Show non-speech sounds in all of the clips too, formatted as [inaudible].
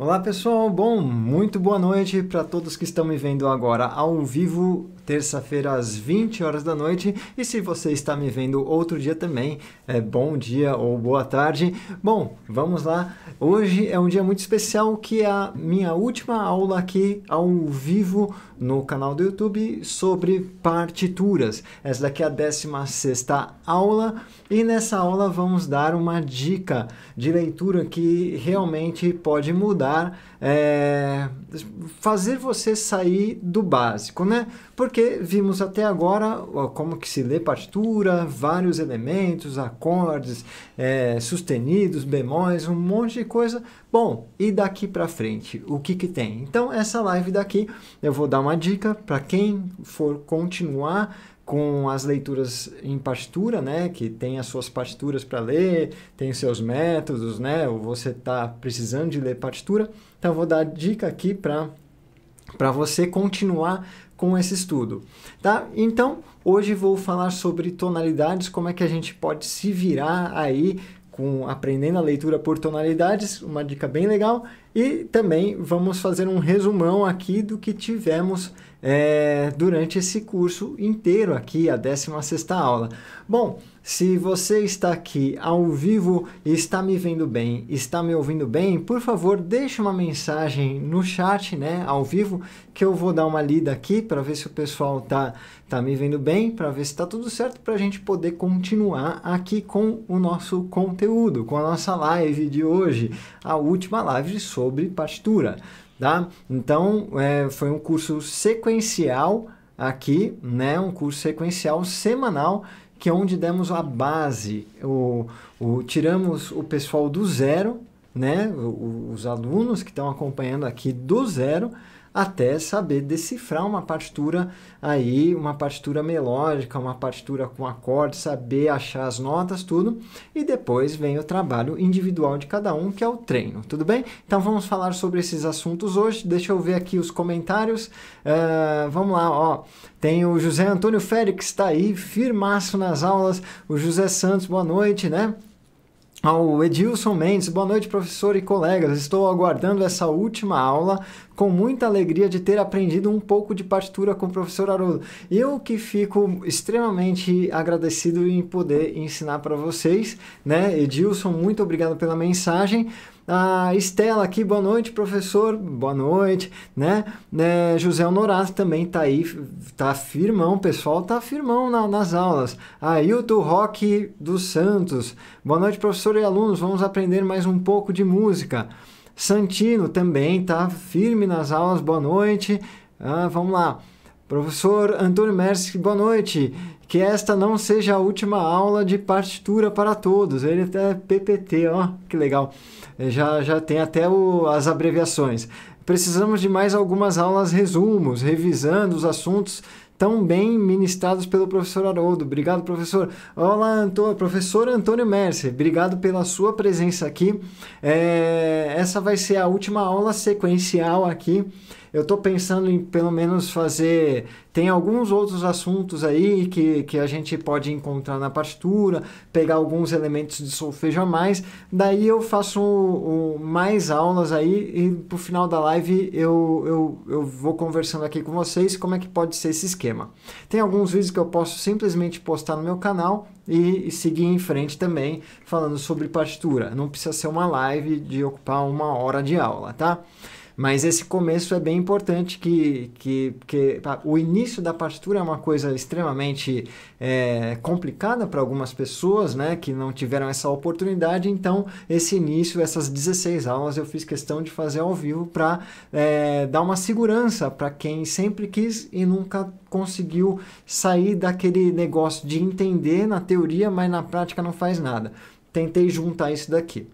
Olá pessoal, bom, muito boa noite para todos que estão me vendo agora ao vivo terça-feira às 20 horas da noite. E se você está me vendo outro dia também, é bom dia ou boa tarde. Bom, vamos lá. Hoje é um dia muito especial que é a minha última aula aqui ao vivo no canal do YouTube sobre partituras. Essa daqui é a 16 aula e nessa aula vamos dar uma dica de leitura que realmente pode mudar é, fazer você sair do básico, né? Porque vimos até agora como que se lê partitura, vários elementos, acordes, é, sustenidos, bemóis, um monte de coisa. Bom, e daqui para frente, o que que tem? Então essa live daqui eu vou dar uma dica para quem for continuar com as leituras em partitura, né, que tem as suas partituras para ler, tem os seus métodos, né, ou você está precisando de ler partitura. Então, vou dar dica aqui para para você continuar com esse estudo, tá? Então, hoje vou falar sobre tonalidades, como é que a gente pode se virar aí com aprendendo a leitura por tonalidades, uma dica bem legal. E também vamos fazer um resumão aqui do que tivemos é, durante esse curso inteiro aqui, a 16ª aula. Bom, se você está aqui ao vivo e está me vendo bem, está me ouvindo bem, por favor, deixe uma mensagem no chat, né, ao vivo, que eu vou dar uma lida aqui para ver se o pessoal tá tá me vendo bem, para ver se está tudo certo para a gente poder continuar aqui com o nosso conteúdo, com a nossa live de hoje, a última live sobre partitura, tá? Então, é, foi um curso sequencial aqui, né, um curso sequencial semanal que é onde demos a base, o, o tiramos o pessoal do zero, né? O, os alunos que estão acompanhando aqui do zero, até saber decifrar uma partitura aí, uma partitura melódica, uma partitura com acorde, saber achar as notas, tudo. E depois vem o trabalho individual de cada um, que é o treino, tudo bem? Então vamos falar sobre esses assuntos hoje. Deixa eu ver aqui os comentários. Uh, vamos lá, ó. Tem o José Antônio Félix, está aí, firmaço nas aulas. O José Santos, boa noite, né? ao Edilson Mendes. Boa noite, professor e colegas. Estou aguardando essa última aula com muita alegria de ter aprendido um pouco de partitura com o professor Haroldo. Eu que fico extremamente agradecido em poder ensinar para vocês, né? Edilson, muito obrigado pela mensagem. A ah, Estela aqui, boa noite, professor, boa noite, né? É, José Honorato também tá aí, tá firmão, pessoal, tá firmão na, nas aulas. Ailton Roque dos Santos, boa noite, professor e alunos, vamos aprender mais um pouco de música. Santino também tá firme nas aulas, boa noite. Ah, vamos lá. Professor Antônio Merski, boa noite. Que esta não seja a última aula de partitura para todos. Ele até PPT, ó, que legal. É, já, já tem até o, as abreviações. Precisamos de mais algumas aulas resumos, revisando os assuntos tão bem ministrados pelo professor Haroldo. Obrigado, professor. Olá, Antônio. professor Antônio Mercer. Obrigado pela sua presença aqui. É, essa vai ser a última aula sequencial aqui eu estou pensando em pelo menos fazer. Tem alguns outros assuntos aí que, que a gente pode encontrar na partitura, pegar alguns elementos de solfejo a mais. Daí eu faço mais aulas aí e pro final da live eu, eu, eu vou conversando aqui com vocês como é que pode ser esse esquema. Tem alguns vídeos que eu posso simplesmente postar no meu canal e, e seguir em frente também falando sobre partitura. Não precisa ser uma live de ocupar uma hora de aula, tá? Mas esse começo é bem importante, que, que, que o início da partitura é uma coisa extremamente é, complicada para algumas pessoas, né? Que não tiveram essa oportunidade. Então, esse início, essas 16 aulas, eu fiz questão de fazer ao vivo para é, dar uma segurança para quem sempre quis e nunca conseguiu sair daquele negócio de entender na teoria, mas na prática não faz nada. Tentei juntar isso daqui.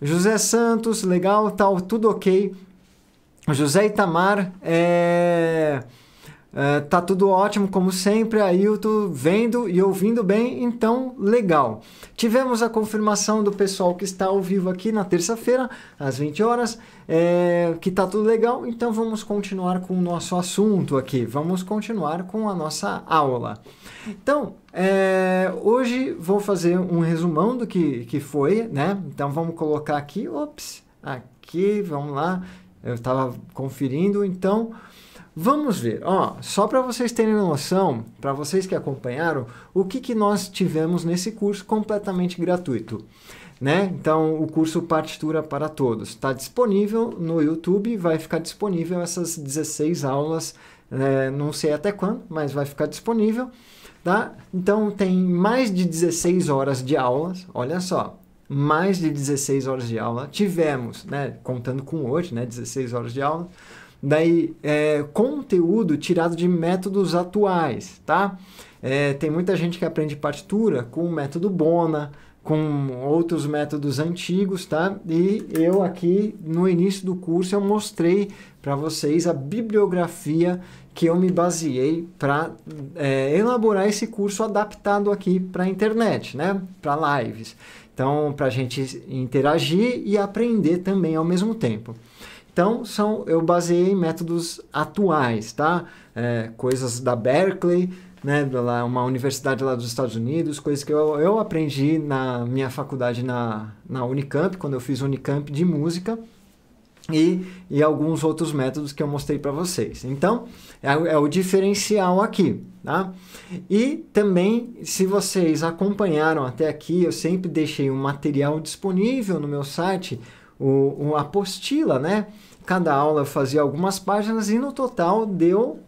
José Santos, legal, tal, tudo ok. José Itamar é. É, tá tudo ótimo, como sempre. Ailton vendo e ouvindo bem, então legal. Tivemos a confirmação do pessoal que está ao vivo aqui na terça-feira, às 20 horas, é, que tá tudo legal. Então vamos continuar com o nosso assunto aqui. Vamos continuar com a nossa aula. Então, é, hoje vou fazer um resumão do que, que foi, né? Então vamos colocar aqui. Ops, aqui, vamos lá. Eu estava conferindo, então vamos ver. Ó, só para vocês terem noção, para vocês que acompanharam, o que, que nós tivemos nesse curso completamente gratuito. Né? Então, o curso Partitura para Todos está disponível no YouTube, vai ficar disponível essas 16 aulas, né? não sei até quando, mas vai ficar disponível. Tá? Então, tem mais de 16 horas de aulas, olha só, mais de 16 horas de aula. Tivemos, né, contando com hoje, né, 16 horas de aula. Daí, é, conteúdo tirado de métodos atuais, tá? É, tem muita gente que aprende partitura com o método Bona, com outros métodos antigos, tá? E eu aqui no início do curso eu mostrei para vocês a bibliografia que eu me baseei para é, elaborar esse curso adaptado aqui para a internet, né? Para lives. Então, para a gente interagir e aprender também ao mesmo tempo. Então, são, eu baseei em métodos atuais, tá? É, coisas da Berkeley, né, lá, uma universidade lá dos Estados Unidos, coisas que eu, eu aprendi na minha faculdade na, na Unicamp, quando eu fiz Unicamp de música e, e alguns outros métodos que eu mostrei para vocês. Então, é, é, o diferencial aqui. Tá? E também, se vocês acompanharam até aqui, eu sempre deixei um material disponível no meu site, o, o apostila, né? Cada aula fazia algumas páginas e no total deu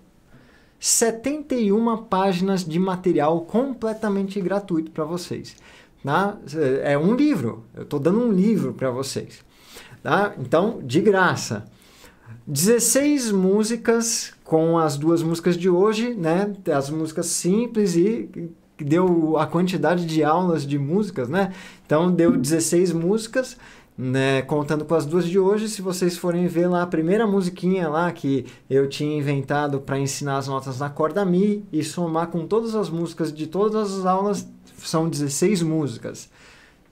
71 páginas de material completamente gratuito para vocês. Tá? É, é um livro, eu estou dando um livro para vocês. Tá? Então, de graça. 16 músicas com as duas músicas de hoje, né? As músicas simples e deu a quantidade de aulas de músicas, né? Então deu 16 músicas, né? Contando com as duas de hoje, se vocês forem ver lá a primeira musiquinha lá que eu tinha inventado para ensinar as notas na corda mi e somar com todas as músicas de todas as aulas, são 16 músicas.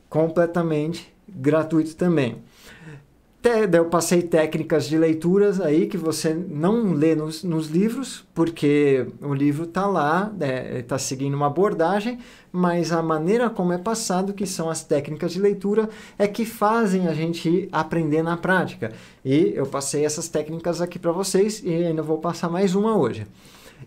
Completamente gratuito também eu passei técnicas de leituras aí que você não lê nos, nos livros, porque o livro está lá, né, está seguindo uma abordagem, mas a maneira como é passado, que são as técnicas de leitura, é que fazem a gente aprender na prática. E eu passei essas técnicas aqui para vocês e ainda vou passar mais uma hoje.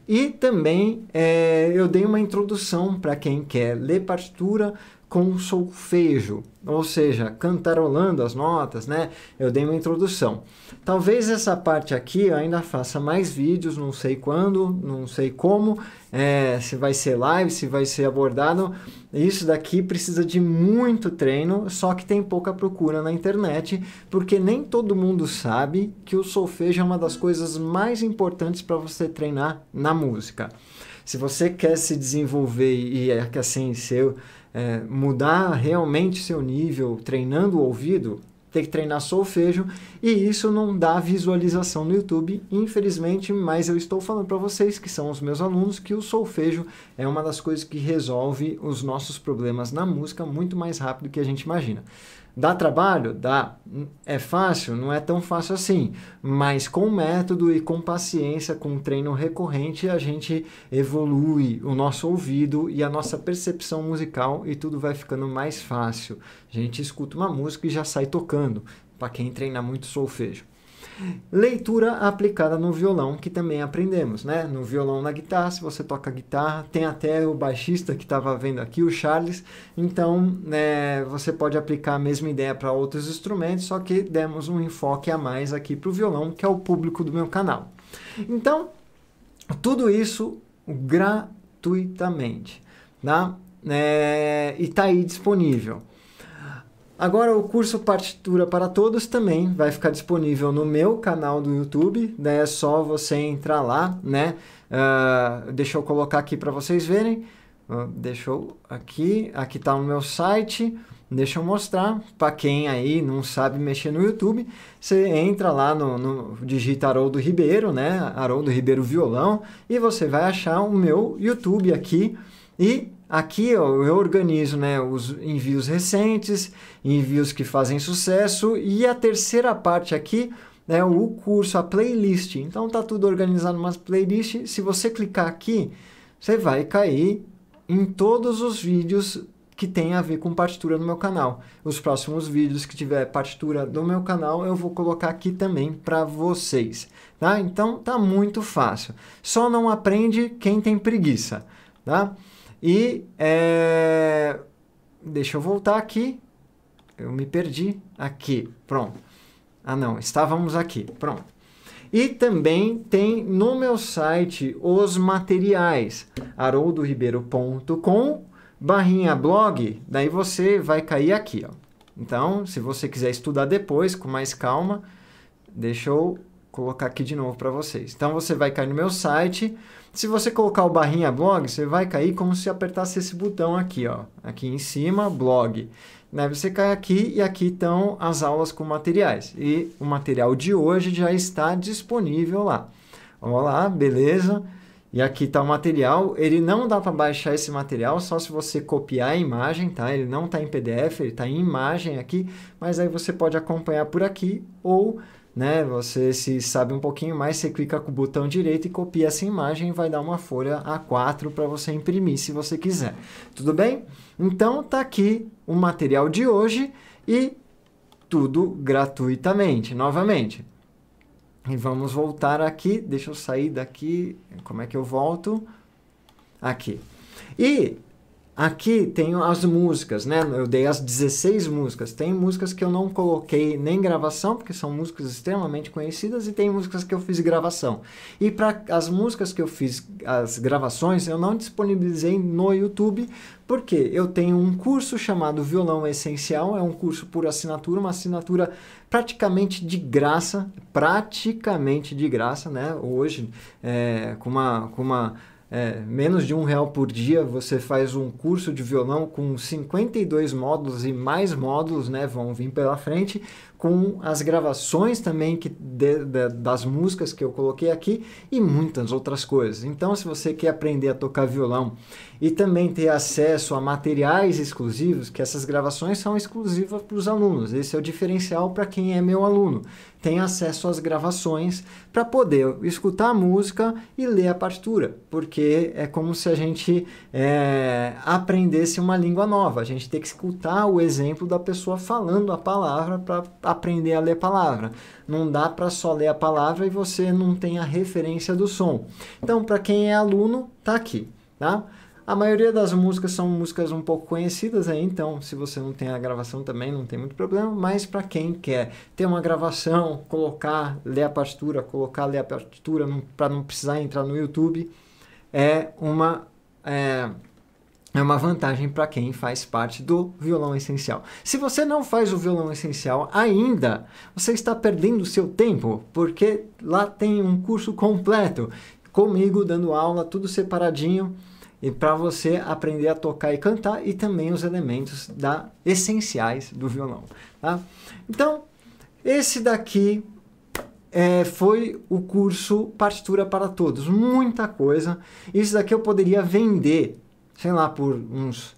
E também é, eu dei uma introdução para quem quer ler partitura, com solfejo, ou seja, cantarolando as notas, né? Eu dei uma introdução. Talvez essa parte aqui eu ainda faça mais vídeos, não sei quando, não sei como, é, se vai ser live, se vai ser abordado. Isso daqui precisa de muito treino, só que tem pouca procura na internet, porque nem todo mundo sabe que o solfejo é uma das coisas mais importantes para você treinar na música. Se você quer se desenvolver e assim ser é, mudar realmente seu nível treinando o ouvido, tem que treinar solfejo e isso não dá visualização no YouTube, infelizmente, mas eu estou falando para vocês que são os meus alunos que o solfejo é uma das coisas que resolve os nossos problemas na música muito mais rápido do que a gente imagina. Dá trabalho? Dá. É fácil? Não é tão fácil assim. Mas com método e com paciência, com treino recorrente, a gente evolui o nosso ouvido e a nossa percepção musical e tudo vai ficando mais fácil. A gente escuta uma música e já sai tocando, para quem treina muito solfejo. Leitura aplicada no violão, que também aprendemos, né? No violão, na guitarra, se você toca guitarra, tem até o baixista que estava vendo aqui, o Charles. Então, né, você pode aplicar a mesma ideia para outros instrumentos, só que demos um enfoque a mais aqui para o violão, que é o público do meu canal. Então, tudo isso gratuitamente, tá? É, e está aí disponível. Agora o curso Partitura para Todos também vai ficar disponível no meu canal do YouTube, né? É só você entrar lá, né? Uh, deixa eu colocar aqui para vocês verem. Uh, deixa eu aqui, aqui está o meu site. Deixa eu mostrar para quem aí não sabe mexer no YouTube. Você entra lá no, no digita Haroldo Ribeiro, né? Haroldo Ribeiro Violão e você vai achar o meu YouTube aqui. E aqui ó, eu organizo né, os envios recentes, envios que fazem sucesso e a terceira parte aqui é o curso, a playlist. Então tá tudo organizado numa playlist. Se você clicar aqui, você vai cair em todos os vídeos que tem a ver com partitura no meu canal. Os próximos vídeos que tiver partitura do meu canal, eu vou colocar aqui também para vocês, tá? Então tá muito fácil. Só não aprende quem tem preguiça, tá? E é, deixa eu voltar aqui. Eu me perdi aqui. Pronto. Ah, não, estávamos aqui. Pronto. E também tem no meu site os materiais haroldoribeiro.com barrinha blog, daí você vai cair aqui, ó. Então, se você quiser estudar depois com mais calma, deixa eu colocar aqui de novo para vocês. Então você vai cair no meu site se você colocar o barrinha blog, você vai cair como se apertasse esse botão aqui, ó. Aqui em cima, blog. Né? Você cai aqui e aqui estão as aulas com materiais. E o material de hoje já está disponível lá. Vamos lá, beleza? E aqui está o material. Ele não dá para baixar esse material, só se você copiar a imagem, tá? Ele não está em PDF, ele está em imagem aqui. Mas aí você pode acompanhar por aqui ou né? Você se sabe um pouquinho mais, você clica com o botão direito e copia essa imagem e vai dar uma folha A4 para você imprimir se você quiser. Tudo bem? Então tá aqui o material de hoje e tudo gratuitamente, novamente. E vamos voltar aqui, deixa eu sair daqui, como é que eu volto? Aqui. E Aqui tenho as músicas, né? Eu dei as 16 músicas. Tem músicas que eu não coloquei nem gravação, porque são músicas extremamente conhecidas, e tem músicas que eu fiz gravação. E para as músicas que eu fiz as gravações, eu não disponibilizei no YouTube, porque eu tenho um curso chamado Violão Essencial, é um curso por assinatura, uma assinatura praticamente de graça, praticamente de graça, né? Hoje, é, com uma. Com uma é, menos de um real por dia, você faz um curso de violão com 52 módulos e mais módulos né, vão vir pela frente, com as gravações também que de, de, das músicas que eu coloquei aqui e muitas outras coisas. Então, se você quer aprender a tocar violão e também ter acesso a materiais exclusivos, que essas gravações são exclusivas para os alunos. Esse é o diferencial para quem é meu aluno. Tem acesso às gravações para poder escutar a música e ler a partitura, porque é como se a gente é, aprendesse uma língua nova. A gente tem que escutar o exemplo da pessoa falando a palavra para aprender a ler a palavra. Não dá para só ler a palavra e você não tem a referência do som. Então, para quem é aluno, tá aqui, tá? A maioria das músicas são músicas um pouco conhecidas aí, então se você não tem a gravação também não tem muito problema, mas para quem quer ter uma gravação, colocar, ler a partitura, colocar, ler a partitura para não precisar entrar no YouTube, é uma é, é uma vantagem para quem faz parte do violão essencial. Se você não faz o violão essencial ainda, você está perdendo o seu tempo, porque lá tem um curso completo comigo dando aula, tudo separadinho e para você aprender a tocar e cantar e também os elementos da, essenciais do violão. Tá? Então, esse daqui é, foi o curso Partitura para Todos. Muita coisa. Isso daqui eu poderia vender, sei lá, por uns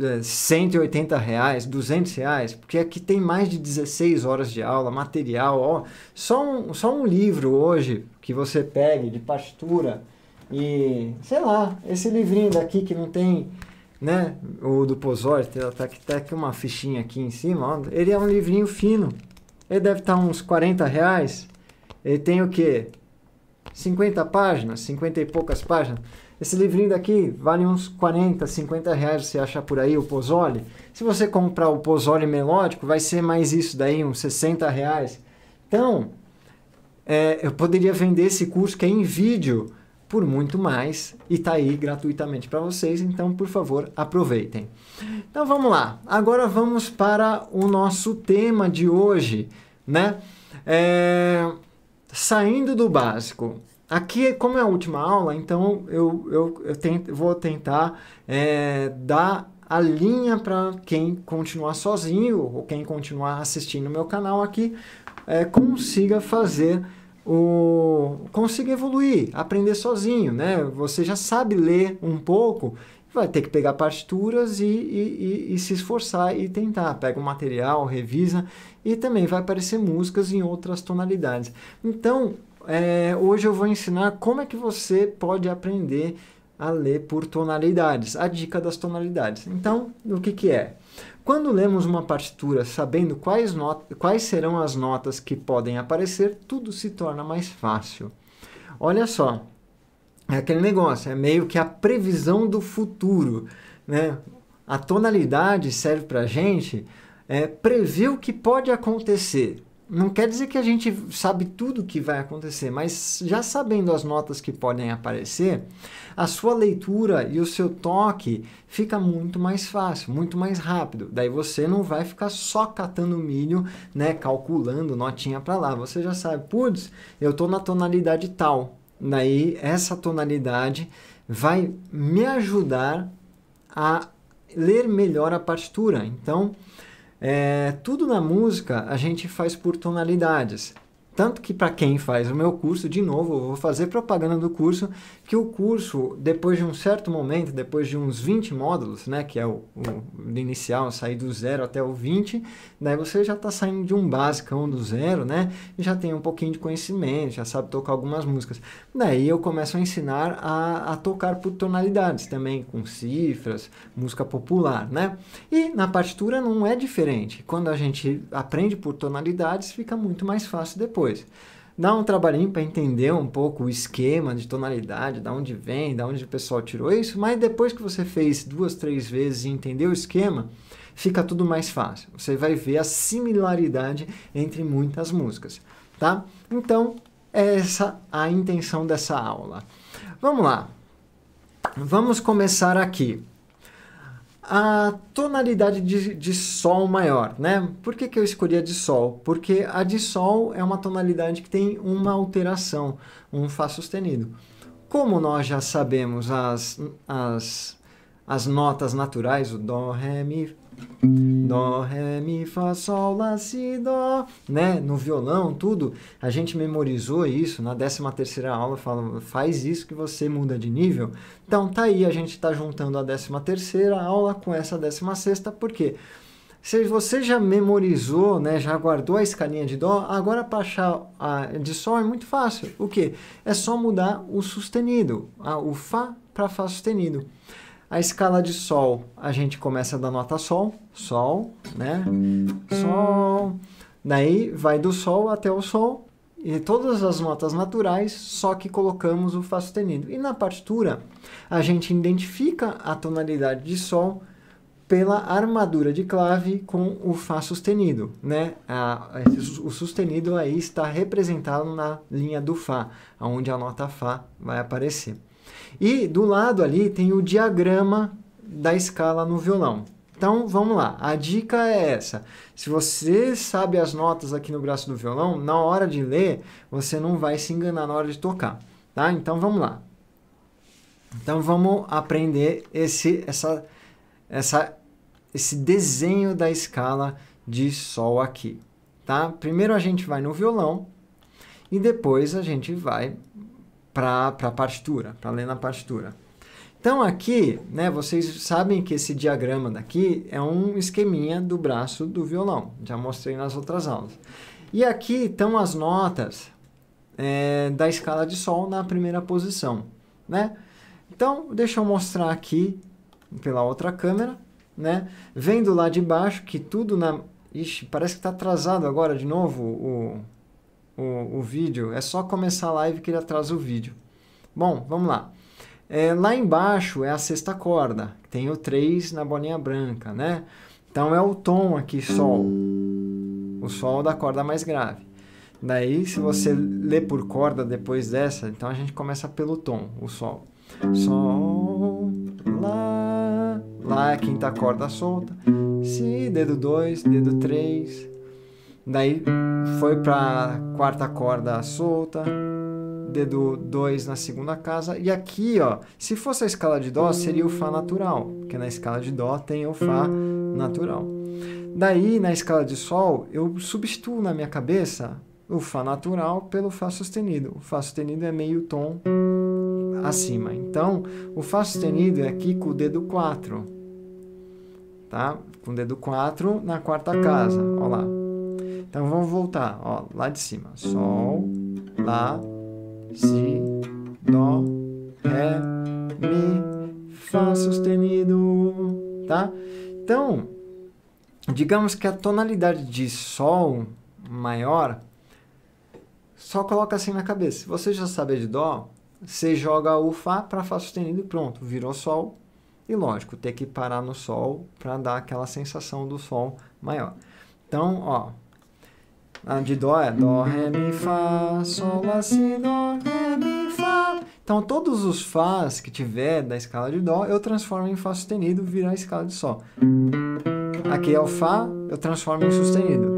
é, 180 reais, 200 reais, porque aqui tem mais de 16 horas de aula, material. Ó, só, um, só um livro hoje que você pegue de partitura e, sei lá, esse livrinho daqui que não tem, né? O do Pozor, tá, tá aqui uma fichinha aqui em cima. Ó, ele é um livrinho fino. Ele deve estar tá uns 40 reais. Ele tem o quê? 50 páginas, 50 e poucas páginas. Esse livrinho daqui vale uns 40, 50 reais você achar por aí, o Pozzoli. Se você comprar o Pozzoli melódico, vai ser mais isso daí, uns 60 reais. Então, é, eu poderia vender esse curso que é em vídeo por muito mais e está aí gratuitamente para vocês, então por favor aproveitem. Então vamos lá, agora vamos para o nosso tema de hoje, né? É... Saindo do básico. Aqui, como é a última aula, então eu, eu, eu tento, vou tentar é, dar a linha para quem continuar sozinho ou quem continuar assistindo o meu canal aqui é, consiga fazer o consiga evoluir, aprender sozinho, né? Você já sabe ler um pouco, vai ter que pegar partituras e, e, e, e se esforçar e tentar. Pega o um material, revisa e também vai aparecer músicas em outras tonalidades. Então, é, hoje eu vou ensinar como é que você pode aprender a ler por tonalidades, a dica das tonalidades. Então, o que, que é? Quando lemos uma partitura sabendo quais, quais serão as notas que podem aparecer, tudo se torna mais fácil. Olha só, é aquele negócio, é meio que a previsão do futuro. Né? A tonalidade serve para a gente é, prever o que pode acontecer não quer dizer que a gente sabe tudo o que vai acontecer, mas já sabendo as notas que podem aparecer, a sua leitura e o seu toque fica muito mais fácil, muito mais rápido. Daí você não vai ficar só catando milho, né, calculando notinha para lá. Você já sabe, putz, eu tô na tonalidade tal. Daí essa tonalidade vai me ajudar a ler melhor a partitura. Então, é, tudo na música a gente faz por tonalidades. Tanto que para quem faz o meu curso, de novo, eu vou fazer propaganda do curso, que o curso, depois de um certo momento, depois de uns 20 módulos, né, que é o, o inicial, sair do zero até o 20, daí você já está saindo de um básico, do zero, né, e já tem um pouquinho de conhecimento, já sabe tocar algumas músicas. Daí eu começo a ensinar a, a tocar por tonalidades também, com cifras, música popular, né. E na partitura não é diferente, quando a gente aprende por tonalidades, fica muito mais fácil depois depois. Dá um trabalhinho para entender um pouco o esquema de tonalidade, da onde vem, da onde o pessoal tirou isso, mas depois que você fez duas, três vezes e entendeu o esquema, fica tudo mais fácil. Você vai ver a similaridade entre muitas músicas, tá? Então, é essa a intenção dessa aula. Vamos lá. Vamos começar aqui a tonalidade de, de sol maior, né? Por que, que eu escolhi a de sol? Porque a de sol é uma tonalidade que tem uma alteração, um Fá sustenido. Como nós já sabemos as, as, as notas naturais, o Dó, Ré, Mi, Dó, Ré, Mi, Fá, Sol, Lá, Si, Dó, né? No violão, tudo. A gente memorizou isso na 13 terceira aula, fala, faz isso que você muda de nível. Então tá aí, a gente está juntando a 13 terceira aula com essa 16 sexta, por quê? Se você já memorizou, né, já guardou a escalinha de Dó, agora para achar a de Sol é muito fácil. O que? É só mudar o sustenido, a, o Fá para Fá sustenido. A escala de Sol, a gente começa da nota Sol, Sol, né? Sol. Daí vai do Sol até o Sol, e todas as notas naturais, só que colocamos o Fá sustenido. E na partitura, a gente identifica a tonalidade de Sol pela armadura de clave com o Fá sustenido. Né? A, o sustenido aí está representado na linha do Fá, onde a nota Fá vai aparecer. E do lado ali tem o diagrama da escala no violão. Então vamos lá, a dica é essa. Se você sabe as notas aqui no braço do violão, na hora de ler, você não vai se enganar na hora de tocar, tá? Então vamos lá. Então vamos aprender esse essa essa esse desenho da escala de sol aqui, tá? Primeiro a gente vai no violão e depois a gente vai para a partitura, para ler na partitura. Então aqui, né, vocês sabem que esse diagrama daqui é um esqueminha do braço do violão, já mostrei nas outras aulas. E aqui estão as notas é, da escala de sol na primeira posição, né? Então, deixa eu mostrar aqui pela outra câmera, né? Vendo lá de baixo que tudo na... Ixi, parece que está atrasado agora de novo o o, o vídeo, é só começar a live que ele atrasa o vídeo. Bom, vamos lá. É, lá embaixo é a sexta corda, tem o 3 na bolinha branca, né? Então é o tom aqui, Sol. O Sol da corda mais grave. Daí, se você lê por corda depois dessa, então a gente começa pelo tom, o Sol. Sol, Lá. Lá é a quinta corda solta. Si, dedo 2, dedo 3, Daí foi para quarta corda solta, dedo 2 na segunda casa. E aqui, ó, se fosse a escala de dó, seria o fá natural, porque na escala de dó tem o fá natural. Daí, na escala de sol, eu substituo na minha cabeça o fá natural pelo fá sustenido. O fá sustenido é meio tom acima. Então, o fá sustenido é aqui com o dedo 4. Tá? Com o dedo 4 na quarta casa. Olha lá. Então vamos voltar, ó, lá de cima. Sol, Lá, Si, Dó, Ré, Mi, Fá sustenido, tá? Então, digamos que a tonalidade de Sol maior, só coloca assim na cabeça. Se você já sabe de Dó, você joga o Fá para Fá sustenido e pronto, virou Sol. E lógico, ter que parar no Sol para dar aquela sensação do Sol maior. Então, ó, ah, de dó é dó, ré, mi, fá, sol, lá, si, dó, ré, mi, fá. Então todos os fás que tiver da escala de dó, eu transformo em fá sustenido, virar a escala de sol. Aqui é o fá, eu transformo em sustenido.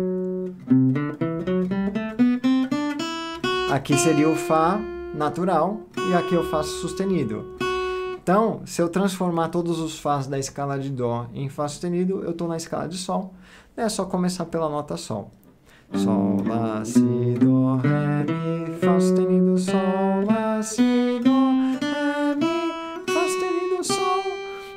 Aqui seria o fá natural e aqui eu faço sustenido. Então, se eu transformar todos os fás da escala de dó em fá sustenido, eu estou na escala de sol. É só começar pela nota sol. Sol, Lá, Si, Dó, Ré, Mi, Fá sustenido, Sol, Lá, Si, Dó, Ré, Mi, Fá sustenido, Sol.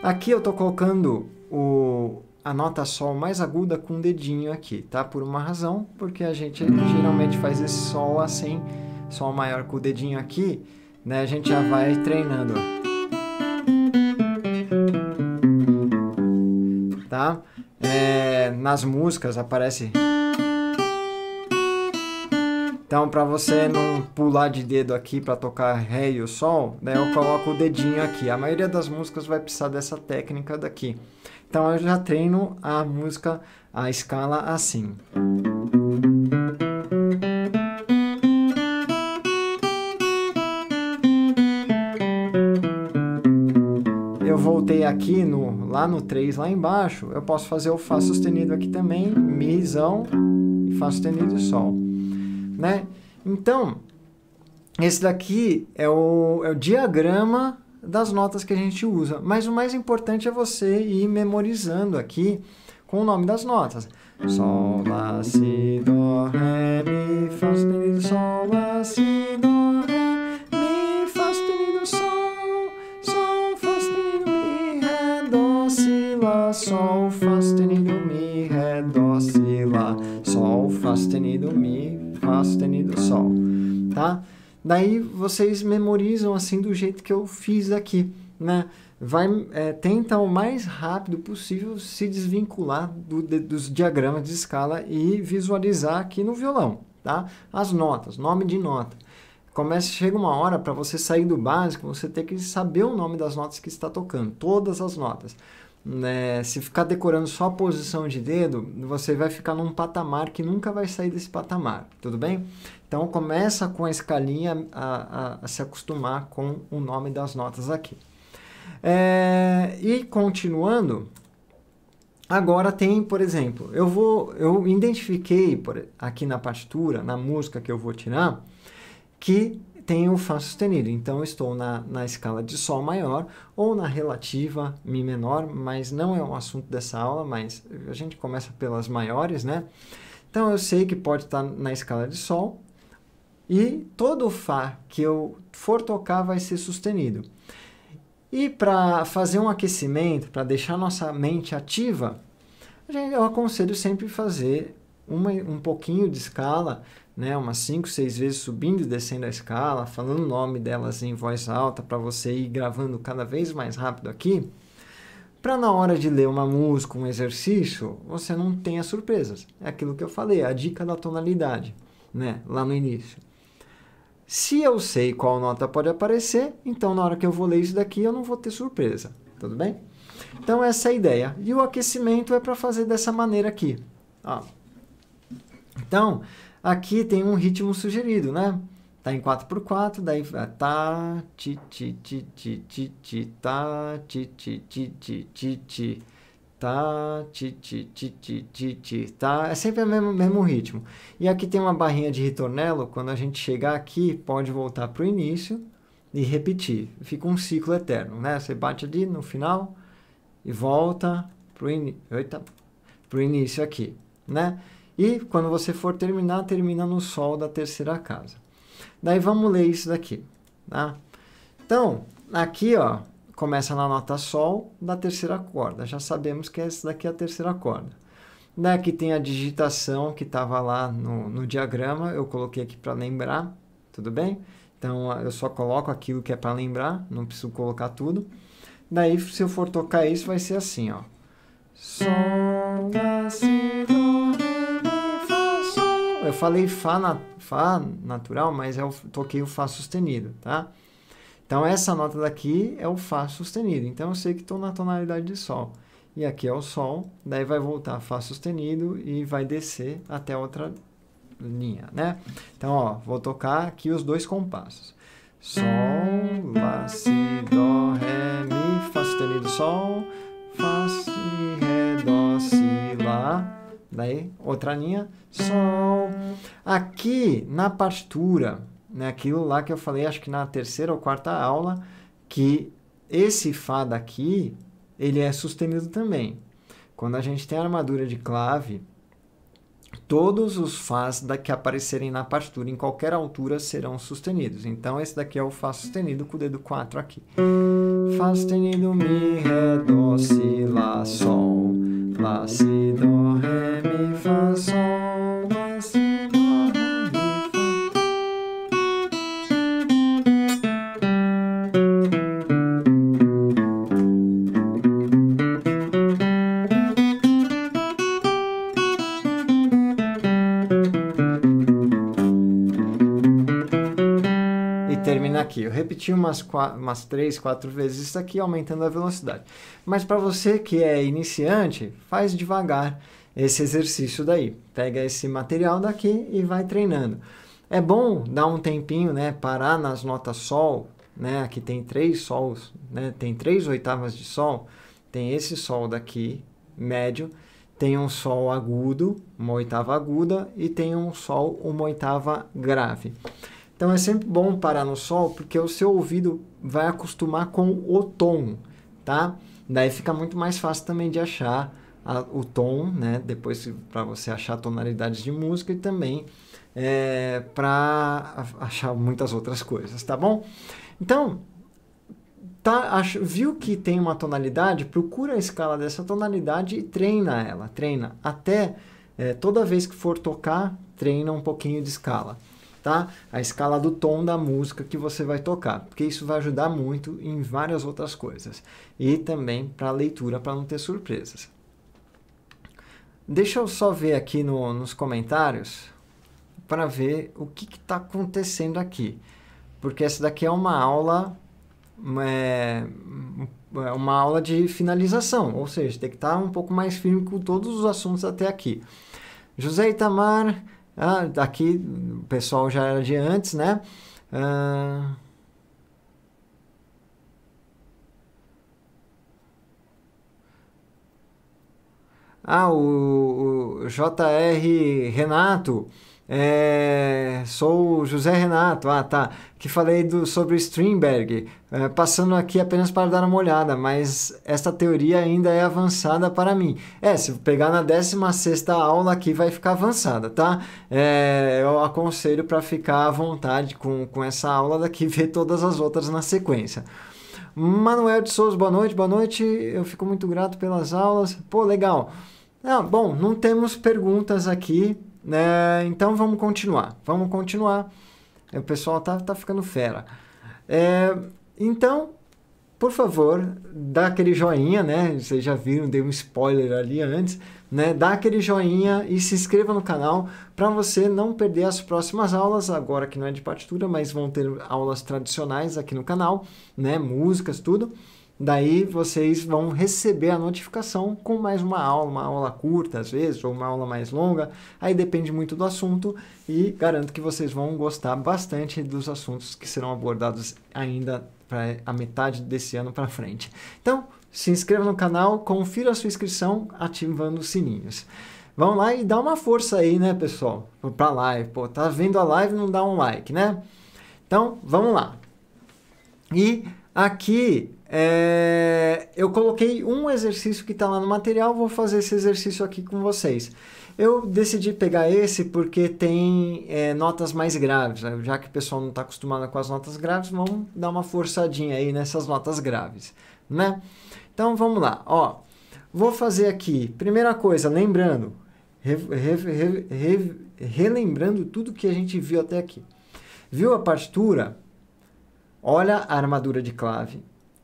Aqui eu tô colocando o, a nota Sol mais aguda com o dedinho aqui, tá? Por uma razão, porque a gente geralmente faz esse Sol assim, Sol maior com o dedinho aqui, né? A gente já vai treinando, tá? É, nas músicas aparece então, para você não pular de dedo aqui para tocar Ré e o Sol, né, eu coloco o dedinho aqui. A maioria das músicas vai precisar dessa técnica daqui. Então, eu já treino a música, a escala assim. Eu voltei aqui no, lá no 3, lá embaixo, eu posso fazer o Fá sustenido aqui também, Mizão, Fá sustenido e Sol né? Então, esse daqui é o, é o diagrama das notas que a gente usa. Mas o mais importante é você ir memorizando aqui com o nome das notas. Sol, Lá, Si, Dó, Ré, Mi, Fá, Sustenido, Sol, Lá, Si, Dó, Ré, Mi, Fá, Sustenido, Sol, Sol, Fá, Sustenido, Mi, Ré, Dó, Si, Lá, Sol, Fá, Sustenido, Mi, Ré, Dó, Si, Lá, Sol, Fá, Sustenido, Mi, Fá sustenido, Sol, tá? Daí vocês memorizam assim do jeito que eu fiz aqui, né? Vai, é, tenta o mais rápido possível se desvincular do, de, dos diagramas de escala e visualizar aqui no violão, tá? As notas, nome de nota. Começa, chega uma hora para você sair do básico, você tem que saber o nome das notas que está tocando, todas as notas. Né? Se ficar decorando só a posição de dedo, você vai ficar num patamar que nunca vai sair desse patamar, tudo bem? Então começa com a escalinha a, a, a se acostumar com o nome das notas aqui. É, e continuando, Agora tem, por exemplo, eu vou, eu identifiquei por, aqui na partitura, na música que eu vou tirar, que tem o Fá sustenido. Então, estou na, na escala de Sol maior ou na relativa Mi menor, mas não é um assunto dessa aula, mas a gente começa pelas maiores, né? Então, eu sei que pode estar na escala de Sol e todo o Fá que eu for tocar vai ser sustenido. E para fazer um aquecimento, para deixar nossa mente ativa, eu aconselho sempre fazer uma, um pouquinho de escala né, umas 5, 6 vezes subindo e descendo a escala, falando o nome delas em voz alta para você ir gravando cada vez mais rápido aqui, para na hora de ler uma música, um exercício, você não tenha surpresas. É aquilo que eu falei, é a dica da tonalidade, né, lá no início. Se eu sei qual nota pode aparecer, então na hora que eu vou ler isso daqui eu não vou ter surpresa, tudo bem? Então essa é a ideia. E o aquecimento é para fazer dessa maneira aqui. Ó. Então, Aqui tem um ritmo sugerido, né? Tá em 4x4, daí tá, ti, ti, ti, ti, ti, ti, tá, ti, ti, ti, ti, ti, ti, tá, ti, ti, ti, ti, ti, ti, tá. É sempre o mesmo, mesmo ritmo. E aqui tem uma barrinha de ritornelo, quando a gente chegar aqui, pode voltar pro início e repetir. Fica um ciclo eterno, né? Você bate ali no final e volta pro, in... Eita, pro início aqui, né? E quando você for terminar, termina no Sol da terceira casa. Daí vamos ler isso daqui, tá? Então, aqui, ó, começa na nota Sol da terceira corda. Já sabemos que essa daqui é a terceira corda. Daqui tem a digitação que estava lá no, no diagrama, eu coloquei aqui para lembrar, tudo bem? Então, eu só coloco aquilo que é para lembrar, não preciso colocar tudo. Daí, se eu for tocar isso, vai ser assim, ó. Sol da eu falei Fá, na, Fá natural, mas eu é toquei o Fá sustenido, tá? Então, essa nota daqui é o Fá sustenido. Então, eu sei que estou na tonalidade de Sol. E aqui é o Sol, daí vai voltar Fá sustenido e vai descer até outra linha, né? Então, ó, vou tocar aqui os dois compassos. Sol, Lá, Si, Dó, Ré, Mi, Fá sustenido, Sol, Fá, Si, Ré, Dó, Si, Lá, Daí, outra linha, sol. Aqui na partitura, né, aquilo lá que eu falei, acho que na terceira ou quarta aula, que esse Fá daqui, ele é sustenido também. Quando a gente tem a armadura de clave, todos os Fás que aparecerem na partitura em qualquer altura serão sustenidos. Então, esse daqui é o Fá sustenido com o dedo 4 aqui. Fá sustenido, Mi, Ré, Dó, Si, Lá, Sol. 纳西哆来咪发唆 repetir umas, umas três, quatro vezes isso aqui, aumentando a velocidade. Mas para você que é iniciante, faz devagar esse exercício daí. Pega esse material daqui e vai treinando. É bom dar um tempinho, né? Parar nas notas sol, né? Aqui tem três sols, né? Tem três oitavas de sol. Tem esse sol daqui, médio. Tem um sol agudo, uma oitava aguda. E tem um sol, uma oitava grave. Então é sempre bom parar no sol, porque o seu ouvido vai acostumar com o tom, tá? Daí fica muito mais fácil também de achar a, o tom, né? Depois para você achar tonalidades de música e também é, para achar muitas outras coisas, tá bom? Então, tá, viu que tem uma tonalidade, procura a escala dessa tonalidade e treina ela, treina até é, toda vez que for tocar, treina um pouquinho de escala tá? A escala do tom da música que você vai tocar, porque isso vai ajudar muito em várias outras coisas e também para a leitura para não ter surpresas. Deixa eu só ver aqui no, nos comentários para ver o que está acontecendo aqui, porque essa daqui é uma aula é, é uma aula de finalização, ou seja, tem que estar tá um pouco mais firme com todos os assuntos até aqui. José Itamar, ah, aqui o pessoal já era de antes, né? Ah, ah o, o JR Renato é, sou o José Renato, ah tá, que falei do, sobre Strindberg, é, passando aqui apenas para dar uma olhada, mas esta teoria ainda é avançada para mim. É, se pegar na 16 aula aqui vai ficar avançada, tá? É, eu aconselho para ficar à vontade com, com essa aula daqui ver todas as outras na sequência. Manuel de Souza, boa noite, boa noite, eu fico muito grato pelas aulas, pô, legal. Ah, bom, não temos perguntas aqui, né? então vamos continuar, vamos continuar. É, o pessoal tá, tá ficando fera. É, então, por favor, dá aquele joinha, né? Vocês já viram, dei um spoiler ali antes, né? Dá aquele joinha e se inscreva no canal para você não perder as próximas aulas, agora que não é de partitura, mas vão ter aulas tradicionais aqui no canal, né? Músicas, tudo. Daí vocês vão receber a notificação com mais uma aula, uma aula curta às vezes, ou uma aula mais longa. Aí depende muito do assunto e garanto que vocês vão gostar bastante dos assuntos que serão abordados ainda para a metade desse ano para frente. Então, se inscreva no canal, confira a sua inscrição ativando os sininhos. Vamos lá e dá uma força aí, né, pessoal, para a live. Pô, tá vendo a live, não dá um like, né? Então, vamos lá. E aqui é, eu coloquei um exercício que está lá no material, vou fazer esse exercício aqui com vocês. Eu decidi pegar esse porque tem é, notas mais graves, né? já que o pessoal não está acostumado com as notas graves, vamos dar uma forçadinha aí nessas notas graves, né? Então vamos lá, ó. Vou fazer aqui, primeira coisa, lembrando, re, re, re, relembrando tudo que a gente viu até aqui. Viu a partitura? Olha a armadura de clave,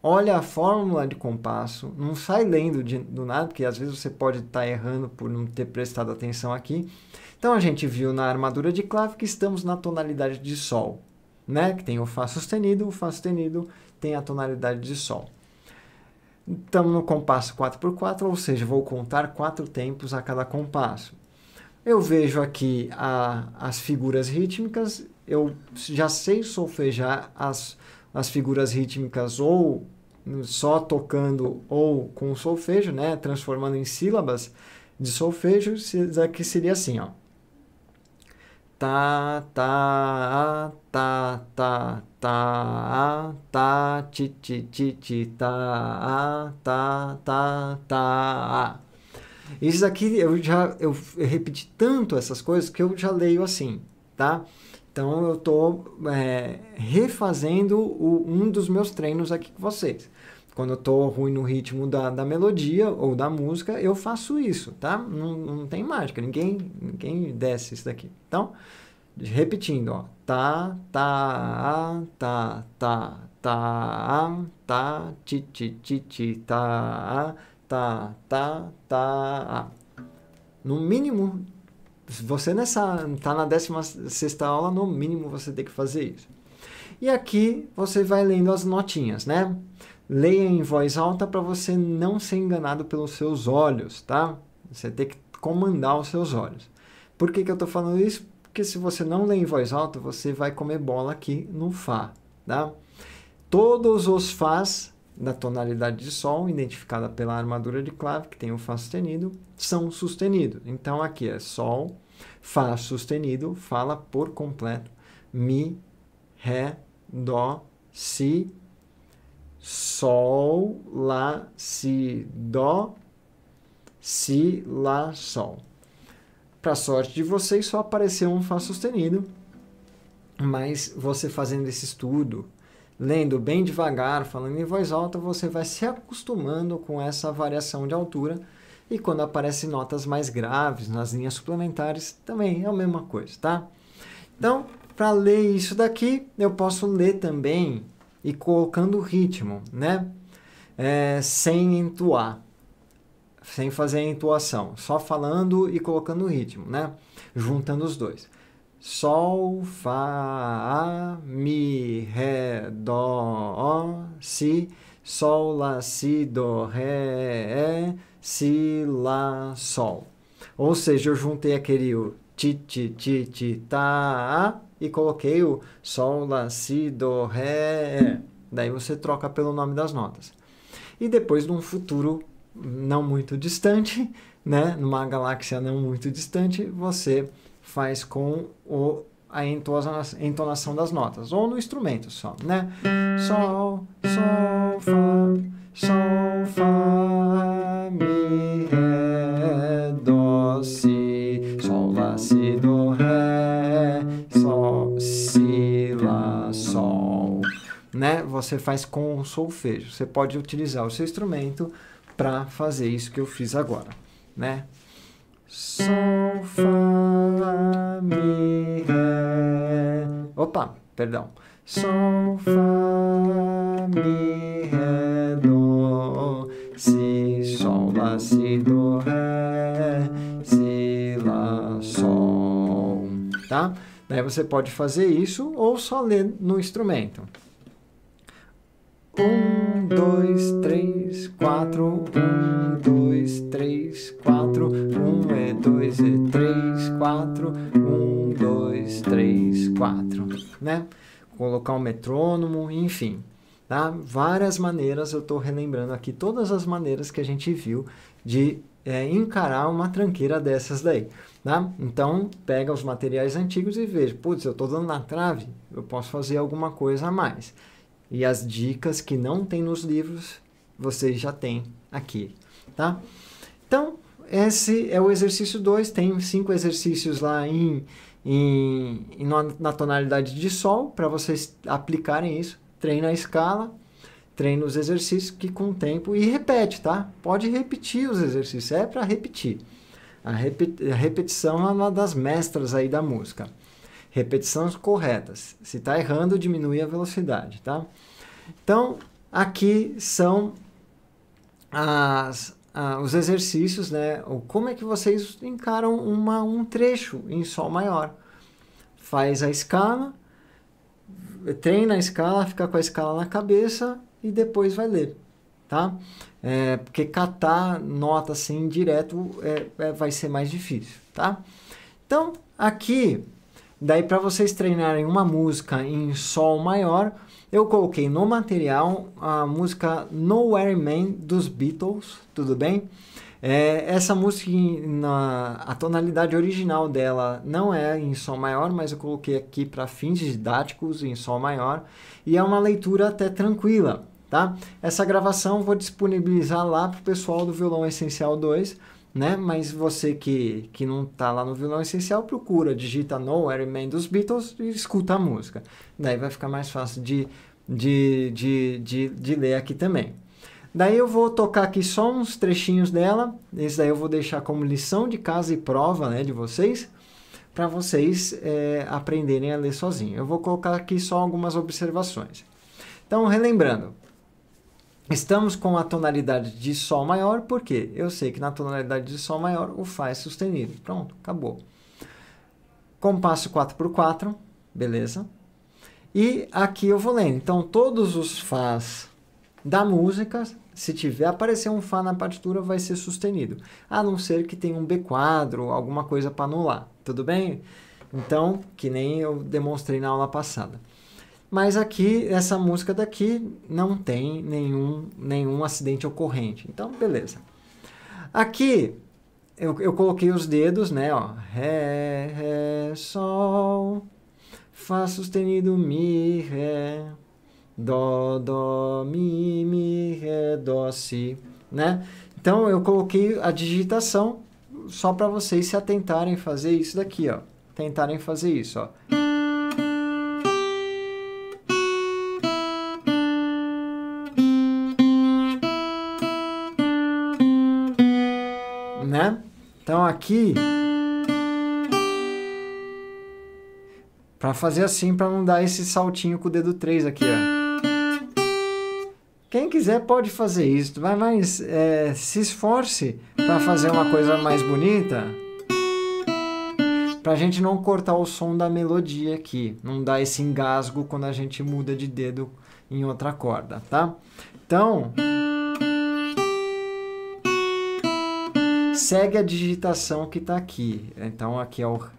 olha a fórmula de compasso, não sai lendo de, do nada, porque às vezes você pode estar tá errando por não ter prestado atenção aqui. Então a gente viu na armadura de clave que estamos na tonalidade de sol, né? Que tem o fá sustenido, o fá sustenido tem a tonalidade de sol. Estamos no compasso 4x4, ou seja, vou contar quatro tempos a cada compasso. Eu vejo aqui a, as figuras rítmicas, eu já sei solfejar as, as figuras rítmicas ou só tocando ou com solfejo, né, transformando em sílabas de solfejo, é que seria assim, ó. Tá, tá, ta tá, tá, tá, tá, ti, ti, ti, ti, tá, ta tá, tá, tá, Isso aqui eu já eu repeti tanto essas coisas que eu já leio assim, tá? Então eu estou é, refazendo o, um dos meus treinos aqui com vocês quando eu tô ruim no ritmo da, da melodia ou da música, eu faço isso, tá? Não, não tem mágica, ninguém, ninguém desce isso daqui. Então, repetindo, ó. Tá, tá, tá, tá, tá, tá, ti, ti, ti, ti, tá, tá, tá, tá. No mínimo, você nessa, tá na 16 sexta aula, no mínimo você tem que fazer isso. E aqui você vai lendo as notinhas, né? Leia em voz alta para você não ser enganado pelos seus olhos, tá? Você tem que comandar os seus olhos. Por que, que eu estou falando isso? Porque se você não lê em voz alta, você vai comer bola aqui no Fá, tá? Todos os Fás da tonalidade de Sol, identificada pela armadura de clave, que tem o Fá sustenido, são sustenidos. Então aqui é Sol, Fá sustenido, fala por completo, Mi, Ré, Dó, Si, Sol, Lá, Si, Dó, Si, Lá, Sol. Para sorte de vocês, só apareceu um Fá sustenido, mas você fazendo esse estudo, lendo bem devagar, falando em voz alta, você vai se acostumando com essa variação de altura. E quando aparecem notas mais graves nas linhas suplementares, também é a mesma coisa, tá? Então, para ler isso daqui, eu posso ler também e colocando ritmo, né? É, sem entoar, sem fazer a entoação, só falando e colocando ritmo, né? Juntando os dois. Sol, Fá, Mi, Ré, Dó, Si, Sol, Lá, Si, Dó, Ré, Si, Lá, Sol. Ou seja, eu juntei aquele ti, ti, ti, ti, tá, e coloquei o Sol, Lá, Si, Do, Ré. Daí você troca pelo nome das notas. E depois, num futuro não muito distante, [laughs] né, numa galáxia não muito distante, você faz com o, a entonação das notas, ou no instrumento só, né? Sol, Sol, Fá, Sol, Fá, Mi, Ré, Dó, Si, Sol, Lá, Si, Do, Ré si, lá, sol, né? Você faz com solfejo. Você pode utilizar o seu instrumento para fazer isso que eu fiz agora, né? Sol, Fá, Mi, Ré. Opa, perdão. Sol, Fá, Mi, Ré, Dó, Si, Sol, Lá, Si, Dó, Ré, Si, Lá, Sol. Tá? Daí você pode fazer isso ou só ler no instrumento. Um, dois, três, quatro. Um, dois, três, quatro. Um é dois é três, quatro. Um, dois, três, quatro. Né? Colocar um metrônomo, enfim. Tá? Várias maneiras, eu estou relembrando aqui todas as maneiras que a gente viu de é, encarar uma tranqueira dessas daí. Tá? Então, pega os materiais antigos e veja, putz, eu estou dando na trave, eu posso fazer alguma coisa a mais. E as dicas que não tem nos livros, vocês já têm aqui. Tá? Então, esse é o exercício 2, tem cinco exercícios lá em, em, em na tonalidade de sol, para vocês aplicarem isso. Treina a escala, treina os exercícios que com o tempo e repete, tá? Pode repetir os exercícios, é para repetir. A, repeti a, repetição é uma das mestras aí da música. Repetições corretas. Se está errando, diminui a velocidade, tá? Então, aqui são as, a, os exercícios, né? Ou como é que vocês encaram uma, um trecho em Sol maior. Faz a escala, treina a escala, fica com a escala na cabeça, e depois vai ler, tá? É, porque catar nota assim direto é, é, vai ser mais difícil, tá? Então, aqui, daí para vocês treinarem uma música em sol maior, eu coloquei no material a música Nowhere Man dos Beatles, tudo bem? É, essa música, na, a tonalidade original dela não é em Sol maior, mas eu coloquei aqui para fins didáticos em Sol maior, e é uma leitura até tranquila tá? Essa gravação vou disponibilizar lá pro pessoal do Violão Essencial 2, né? Mas você que, que não tá lá no Violão Essencial, procura, digita No Man dos Beatles e escuta a música. Daí vai ficar mais fácil de, de, de, de, de ler aqui também. Daí eu vou tocar aqui só uns trechinhos dela. Esse daí eu vou deixar como lição de casa e prova né, de vocês, para vocês é, aprenderem a ler sozinho. Eu vou colocar aqui só algumas observações. Então, relembrando, Estamos com a tonalidade de Sol maior, porque eu sei que na tonalidade de Sol maior o Fá é sustenido. Pronto, acabou. Compasso 4x4, beleza? E aqui eu vou lendo. Então, todos os Fás da música, se tiver aparecer um Fá na partitura, vai ser sustenido. A não ser que tenha um B quadro, alguma coisa para anular, tudo bem? Então, que nem eu demonstrei na aula passada. Mas aqui, essa música daqui não tem nenhum, nenhum acidente ocorrente. Então, beleza. Aqui, eu, eu coloquei os dedos, né? Ó. Ré, Ré, Sol, Fá sustenido, Mi, Ré, Dó, Dó, Mi, Mi, Ré, Dó, Si, né? Então, eu coloquei a digitação só para vocês se atentarem fazer isso daqui, ó. Tentarem fazer isso, ó. aqui para fazer assim para não dar esse saltinho com o dedo 3 aqui, ó. Quem quiser pode fazer isso, vai mais é, se esforce para fazer uma coisa mais bonita, para gente não cortar o som da melodia aqui, não dar esse engasgo quando a gente muda de dedo em outra corda, tá? Então segue a digitação que está aqui. Então aqui é o Ré,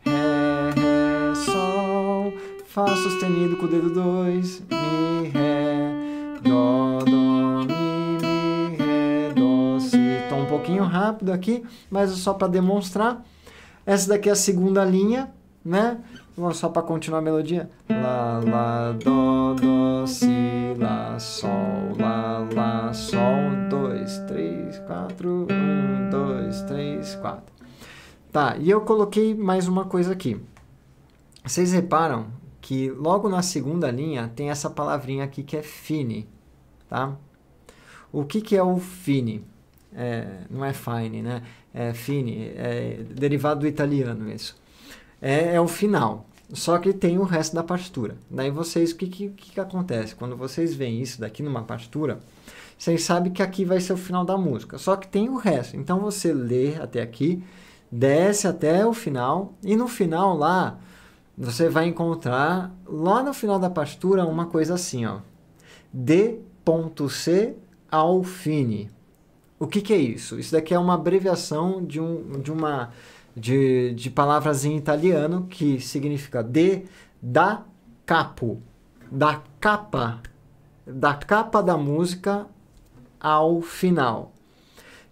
Ré, Sol, Fá sustenido com o dedo 2, Mi, Ré, Dó, Dó, Mi, Mi, Ré, Dó, Si. Estou um pouquinho rápido aqui, mas é só para demonstrar. Essa daqui é a segunda linha, né? Vamos só para continuar a melodia. Lá, lá, dó, dó, si, lá, sol, lá, lá, sol, dois, três, quatro, um, dois, três, quatro. Tá, e eu coloquei mais uma coisa aqui. Vocês reparam que logo na segunda linha tem essa palavrinha aqui que é fine, tá? O que, que é o fine? É, não é fine, né? É fine, é derivado do italiano isso é, é o final. Só que tem o resto da partitura. Daí vocês, o que, que, que acontece? Quando vocês veem isso daqui numa partitura, vocês sabem que aqui vai ser o final da música. Só que tem o resto. Então você lê até aqui, desce até o final, e no final lá, você vai encontrar, lá no final da partitura, uma coisa assim, ó. D.C. Alfine. O que, que é isso? Isso daqui é uma abreviação de, um, de uma de, de palavras em italiano que significa de, da capo, da capa, da capa da música ao final.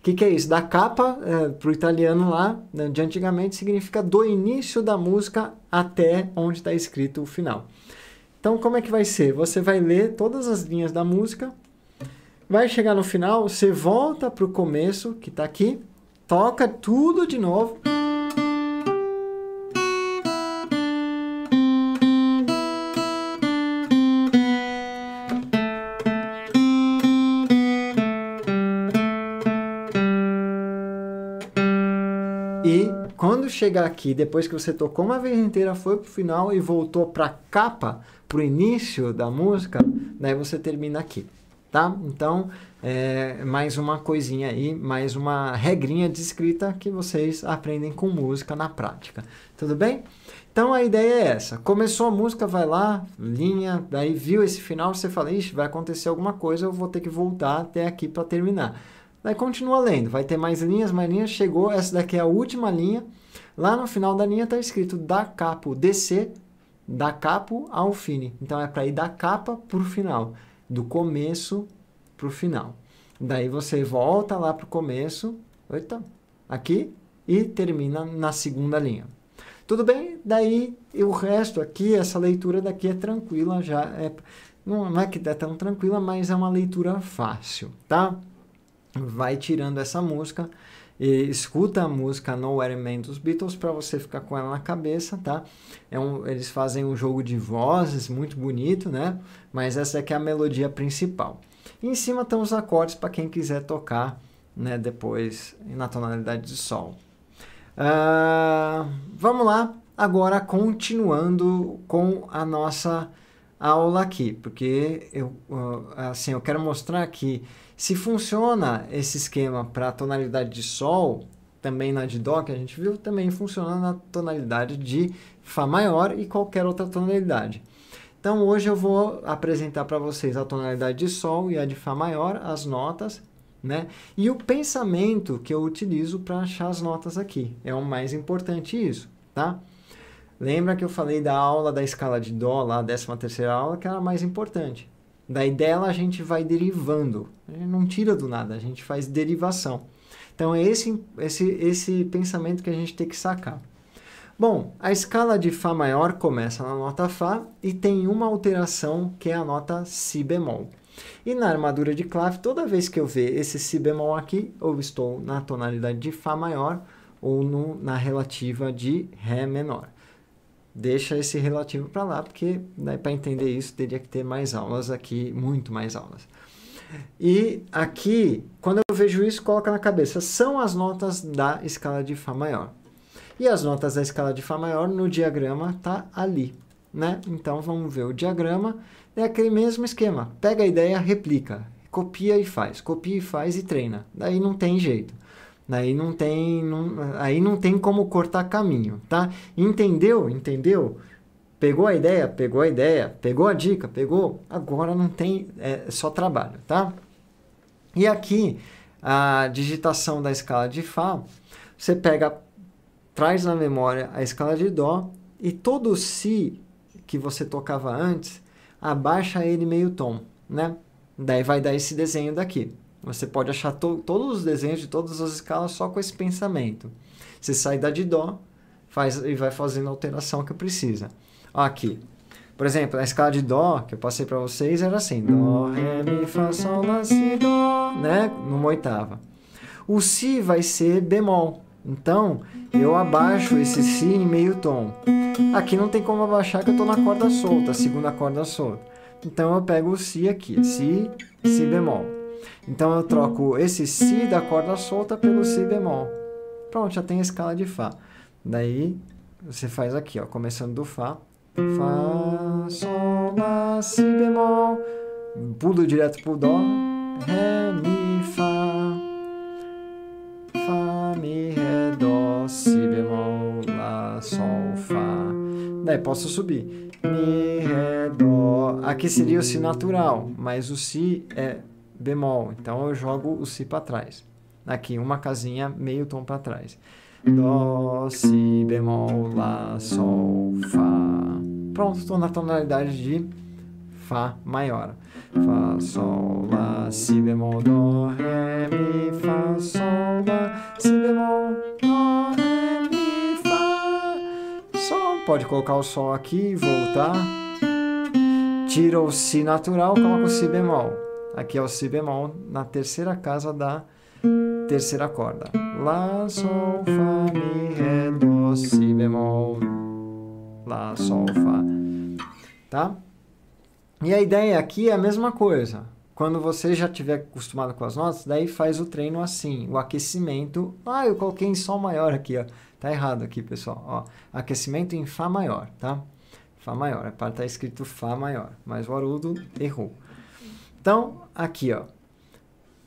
O que, que, é isso? Da capa, é, para o italiano lá, né, de antigamente, significa do início da música até onde está escrito o final. Então, como é que vai ser? Você vai ler todas as linhas da música, vai chegar no final, você volta para o começo, que está aqui, toca tudo de novo. chegar aqui, depois que você tocou uma vez inteira, foi pro final e voltou pra capa, pro início da música, daí né, você termina aqui, tá? Então, é, mais uma coisinha aí, mais uma regrinha de escrita que vocês aprendem com música na prática, tudo bem? Então a ideia é essa. Começou a música, vai lá, linha, daí viu esse final, você fala, ixi, vai acontecer alguma coisa, eu vou ter que voltar até aqui para terminar. Daí continua lendo, vai ter mais linhas, mais linhas, chegou, essa daqui é a última linha. Lá no final da linha está escrito da capo DC, da capo ao fine. Então é para ir da capa para o final, do começo para o final. Daí você volta lá para o começo, oita, aqui, e termina na segunda linha. Tudo bem? Daí o resto aqui, essa leitura daqui é tranquila, já é, não é que é tão tranquila, mas é uma leitura fácil, tá? Vai tirando essa música e escuta a música Nowhere Man dos Beatles para você ficar com ela na cabeça, tá? É um, eles fazem um jogo de vozes muito bonito, né? Mas essa aqui é a melodia principal. E em cima estão os acordes para quem quiser tocar, né? Depois na tonalidade de sol. Uh, vamos lá, agora continuando com a nossa aula aqui, porque eu, ah, assim, eu quero mostrar que se funciona esse esquema para a tonalidade de Sol, também na de Dó que a gente viu, também funciona na tonalidade de Fá maior e qualquer outra tonalidade. Então hoje eu vou apresentar para vocês a tonalidade de Sol e a de Fá maior, as notas, né? E o pensamento que eu utilizo para achar as notas aqui. É o mais importante isso, tá? Lembra que eu falei da aula da escala de Dó, lá, a 13 terceira aula, que era a mais importante. Daí dela a gente vai derivando. A gente não tira do nada, a gente faz derivação. Então é esse, esse, esse pensamento que a gente tem que sacar. Bom, a escala de Fá maior começa na nota Fá e tem uma alteração que é a nota Si bemol. E na armadura de clave, toda vez que eu ver esse Si bemol aqui, eu estou na tonalidade de Fá maior ou no, na relativa de Ré menor deixa esse relativo para lá, porque né, para entender isso teria que ter mais aulas aqui, muito mais aulas. E aqui, quando eu vejo isso, coloca na cabeça, são as notas da escala de Fá maior. E as notas da escala de Fá maior no diagrama tá ali, né? Então vamos ver o diagrama, é aquele mesmo esquema. Pega a ideia, replica, copia e faz, copia e faz e treina. Daí não tem jeito. Aí né? não tem, não, aí não tem como cortar caminho, tá? Entendeu? Entendeu? Pegou a ideia? Pegou a ideia? Pegou a dica? Pegou? Agora não tem, é, é só trabalho, tá? E aqui a digitação da escala de Fá, você pega, traz na memória a escala de Dó e todo o Si que você tocava antes, abaixa ele meio tom, né? Daí vai dar esse desenho daqui. Você pode achar to todos os desenhos de todas as escalas só com esse pensamento. Você sai da de Dó faz, e vai fazendo a alteração que precisa. Aqui. Por exemplo, a escala de Dó que eu passei para vocês era assim: Dó, Ré, Mi, Fá, Sol, Lá, Si, Dó, né? Numa oitava. O Si vai ser bemol. Então, eu abaixo esse Si em meio tom. Aqui não tem como abaixar que eu estou na corda solta, a segunda corda solta. Então, eu pego o Si aqui: Si, Si bemol. Então eu troco esse Si da corda solta pelo Si bemol. Pronto, já tem a escala de Fá. Daí você faz aqui, ó, começando do Fá. Fá, Sol, Lá, Si bemol. Pulo direto pro Dó. Ré, Mi, Fá. Fá, Mi, Ré, Dó, Si bemol, Lá, Sol, Fá. Daí posso subir. Mi, Ré, Dó. Aqui seria o Si natural, mas o Si é bemol. Então eu jogo o si para trás. Aqui, uma casinha meio tom para trás. Dó, si bemol, lá, sol, fá. Pronto, estou na tonalidade de fá maior. Fá, sol, lá, si bemol, dó, ré, mi, fá, sol, lá, si bemol, dó, ré, mi, fá. Sol, pode colocar o sol aqui, e voltar. Tira o si natural, coloca o si bemol Aqui é o si bemol na terceira casa da terceira corda. Lá, sol, fá, mi, ré, dó, si bemol. Lá, sol, fá. Tá? E a ideia aqui é a mesma coisa. Quando você já tiver acostumado com as notas, daí faz o treino assim, o aquecimento. Ah, eu coloquei em sol maior aqui, ó. Tá errado aqui, pessoal, ó. Aquecimento em fá maior, tá? Fá maior, é a parte tá escrito Fá maior, mas o Arudo errou. Então, aqui, ó,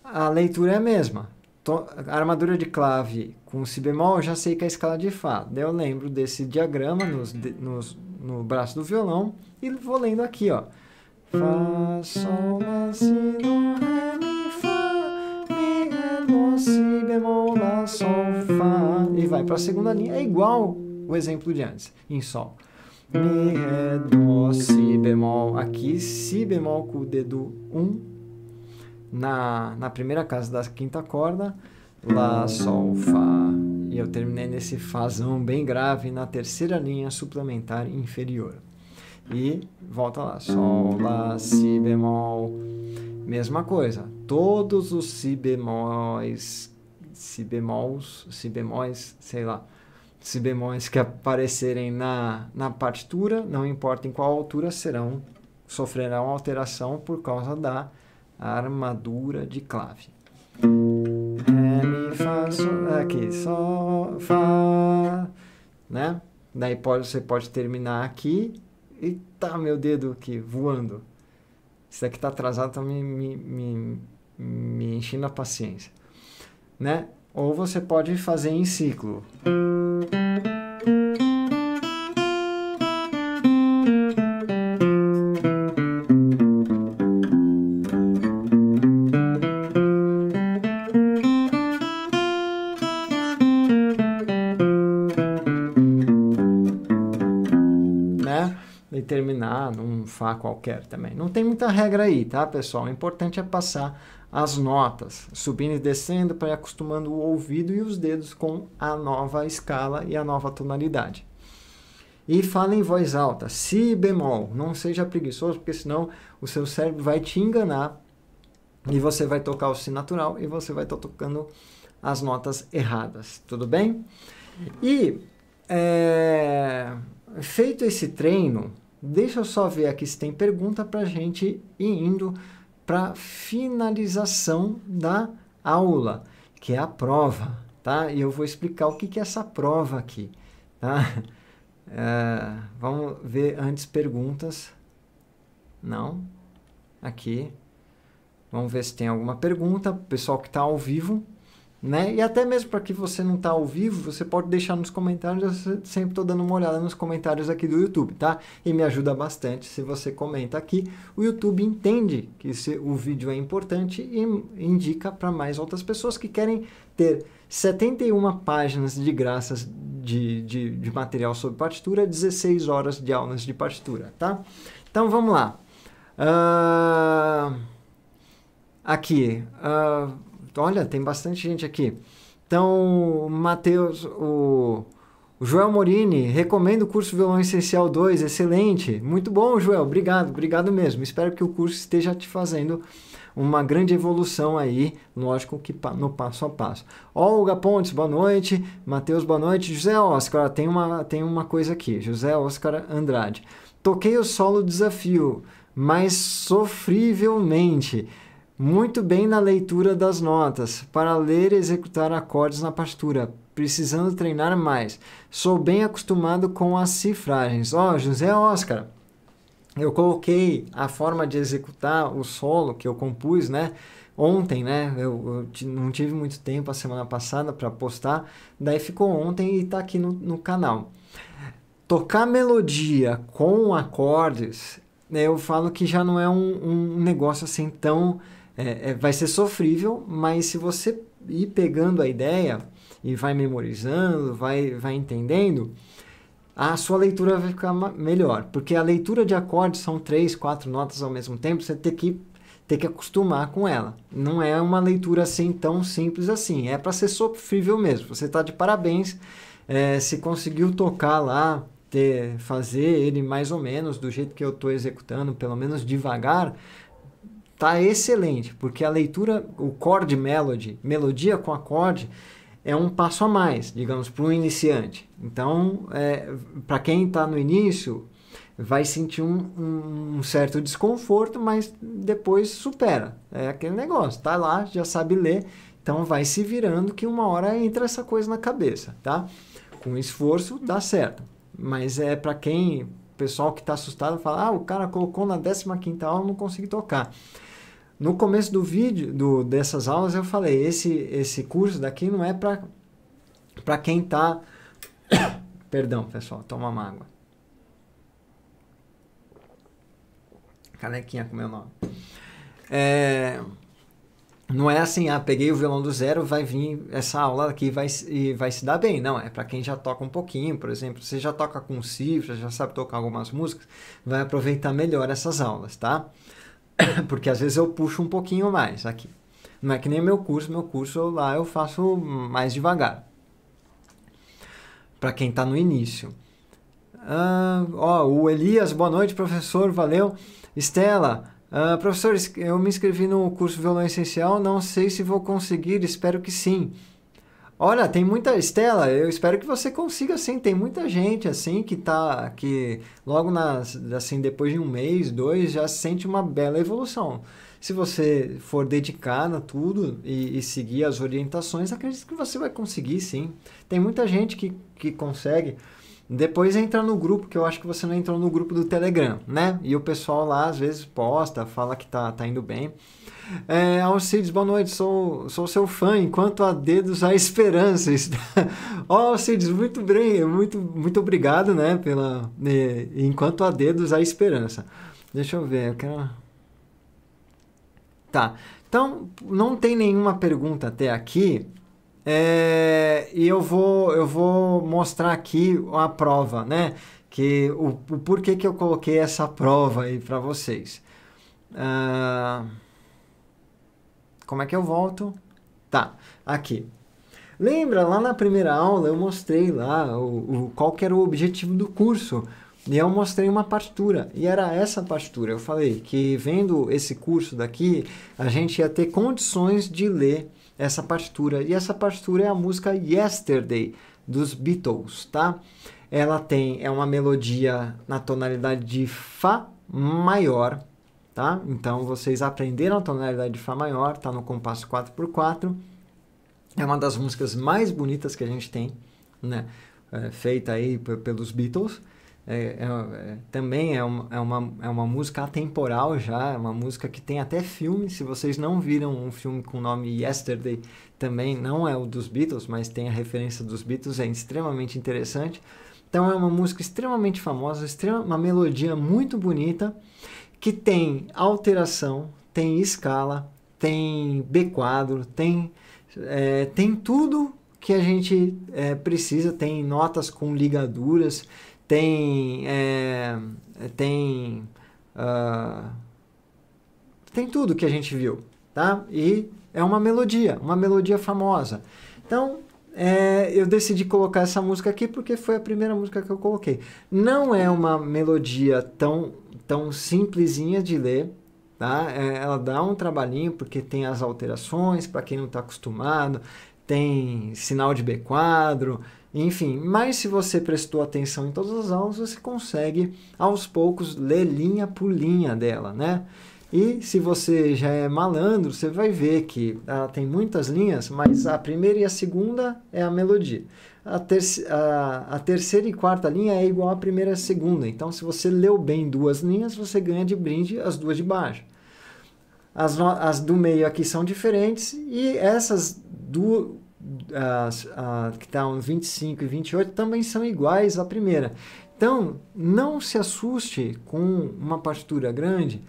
a leitura é a mesma. Tô, armadura de clave com si bemol, eu já sei que é a escala de Fá. Daí eu lembro desse diagrama nos, de, nos, no braço do violão e vou lendo aqui, ó. Fá, Sol, Lá, Si, Do, Ré, Mi, Fá, Mi, Ré, Dó, Si, bemol, Lá, Sol, Fá. E vai para a segunda linha, é igual o exemplo de antes, em Sol. Mi, Ré, Dó, Si bemol aqui, Si bemol com o dedo 1 um, na, na primeira casa da quinta corda, Lá, Sol, Fá, e eu terminei nesse Fazão bem grave na terceira linha suplementar inferior. E volta lá, Sol, Lá, Si bemol, mesma coisa, todos os Si bemóis, Si bemols, Si bemóis, sei lá esses bemóis que aparecerem na, na partitura, não importa em qual altura, serão sofrerão alteração por causa da armadura de clave. Ré, mi, fá, sol, é, aqui, sol, fá, né? Daí pode, você pode terminar aqui e tá meu dedo aqui voando. Isso daqui tá atrasado, tá me, me, me, me enchendo a paciência, né? Ou você pode fazer em ciclo. qualquer também. Não tem muita regra aí, tá, pessoal? O importante é passar as notas, subindo e descendo para ir acostumando o ouvido e os dedos com a nova escala e a nova tonalidade. E fala em voz alta, si bemol, não seja preguiçoso, porque senão o seu cérebro vai te enganar e você vai tocar o si natural e você vai estar tá tocando as notas erradas, tudo bem? E é, feito esse treino, Deixa eu só ver aqui se tem pergunta para a gente ir indo para finalização da aula, que é a prova, tá? E eu vou explicar o que, que é essa prova aqui, tá? É, vamos ver antes perguntas. Não. Aqui. Vamos ver se tem alguma pergunta. Pessoal que está ao vivo. Né? E até mesmo para que você não está ao vivo, você pode deixar nos comentários, eu sempre estou dando uma olhada nos comentários aqui do YouTube, tá? E me ajuda bastante se você comenta aqui. O YouTube entende que esse, o vídeo é importante e indica para mais outras pessoas que querem ter 71 páginas de graças de, de, de material sobre partitura, 16 horas de aulas de partitura, tá? Então vamos lá. Uh... Aqui. Uh Olha, tem bastante gente aqui. Então, Matheus, o, o Joel Morini, recomendo o curso Violão Essencial 2, excelente. Muito bom, Joel, obrigado, obrigado mesmo. Espero que o curso esteja te fazendo uma grande evolução aí, lógico que no passo a passo. Olga Pontes, boa noite. Matheus, boa noite. José Oscar, tem uma, tem uma coisa aqui. José Oscar Andrade. Toquei o solo desafio, mas sofrivelmente muito bem na leitura das notas, para ler e executar acordes na partitura, precisando treinar mais. Sou bem acostumado com as cifragens. Ó, oh, José Oscar, eu coloquei a forma de executar o solo que eu compus, né? Ontem, né? Eu, eu não tive muito tempo a semana passada para postar, daí ficou ontem e está aqui no, no canal. Tocar melodia com acordes, eu falo que já não é um, um negócio assim tão é, é, vai ser sofrível, mas se você ir pegando a ideia e vai memorizando, vai, vai entendendo, a sua leitura vai ficar melhor. Porque a leitura de acordes são três, quatro notas ao mesmo tempo, você tem que tem que acostumar com ela. Não é uma leitura assim tão simples assim. É para ser sofrível mesmo. Você está de parabéns é, se conseguiu tocar lá, ter, fazer ele mais ou menos do jeito que eu estou executando, pelo menos devagar tá excelente, porque a leitura, o chord melody, melodia com acorde, é um passo a mais, digamos, para um iniciante. Então, é, para quem está no início, vai sentir um, um, um, certo desconforto, mas depois supera. É aquele negócio, tá lá, já sabe ler, então vai se virando que uma hora entra essa coisa na cabeça, tá? Com esforço dá certo. Mas é para quem, pessoal que está assustado, fala: "Ah, o cara colocou na 15 aula, não consegui tocar". No começo do vídeo, do, dessas aulas, eu falei, esse, esse curso daqui não é para quem tá [coughs] Perdão, pessoal, toma uma água. Canequinha com meu nome. É, não é assim, ah, peguei o violão do zero, vai vir essa aula aqui vai, e vai se dar bem. Não, é para quem já toca um pouquinho, por exemplo, você já toca com cifras, já sabe tocar algumas músicas, vai aproveitar melhor essas aulas, tá? [coughs] porque às vezes eu puxo um pouquinho mais aqui. Não é que nem meu curso, meu curso lá eu faço mais devagar. Para quem está no início. Ah, ó, o Elias, boa noite, professor, valeu. Estela, ah, professor, eu me inscrevi no curso Violão Essencial, não sei se vou conseguir, espero que sim. Olha, tem muita Estela, eu espero que você consiga assim, tem muita gente assim que tá que logo nas assim depois de um mês, dois já sente uma bela evolução. Se você for dedicada a tudo e, e seguir as orientações, acredito que você vai conseguir sim. Tem muita gente que, que consegue. Depois entra no grupo, que eu acho que você não entrou no grupo do Telegram, né? E o pessoal lá às vezes posta, fala que tá, tá indo bem. É, Alcides, boa noite, sou, sou seu fã, enquanto há dedos há esperanças. oh, [laughs] Alcides, muito bem, muito, muito obrigado, né? Pela, é, enquanto há dedos há esperança. Deixa eu ver, eu quero... Tá, então não tem nenhuma pergunta até aqui. É, e eu vou, eu vou mostrar aqui uma prova, né? Que o, o porquê que eu coloquei essa prova aí para vocês. Ah, como é que eu volto? Tá, aqui. Lembra lá na primeira aula eu mostrei lá o, o qual que era o objetivo do curso e eu mostrei uma partitura e era essa partitura. Eu falei que vendo esse curso daqui a gente ia ter condições de ler essa partitura. E essa partitura é a música Yesterday dos Beatles, tá? Ela tem é uma melodia na tonalidade de fá maior, tá? Então vocês aprenderam a tonalidade de fá maior, tá no compasso 4x4. É uma das músicas mais bonitas que a gente tem, né? É, feita aí pelos Beatles. É, é, é, também é uma, é, uma, é uma música atemporal já, é uma música que tem até filme. Se vocês não viram um filme com o nome Yesterday, também não é o dos Beatles, mas tem a referência dos Beatles, é extremamente interessante. Então é uma música extremamente famosa, extrema, uma melodia muito bonita, que tem alteração, tem escala, tem B quadro, tem, é, tem tudo que a gente é, precisa, tem notas com ligaduras tem. É, tem. Uh, tem tudo que a gente viu, tá? E é uma melodia, uma melodia famosa. Então, é, eu decidi colocar essa música aqui porque foi a primeira música que eu coloquei. Não é uma melodia tão, tão simplesinha de ler, tá? É, ela dá um trabalhinho porque tem as alterações, para quem não está acostumado, tem sinal de B quadro, enfim, mas se você prestou atenção em todas as aulas, você consegue aos poucos ler linha por linha dela, né? E se você já é malandro, você vai ver que ela tem muitas linhas, mas a primeira e a segunda é a melodia. A, terci a, a terceira e quarta linha é igual à primeira e à segunda. Então, se você leu bem duas linhas, você ganha de brinde as duas de baixo. As, as do meio aqui são diferentes e essas duas a, que está 25 e 28 também são iguais à primeira. Então, não se assuste com uma partitura grande,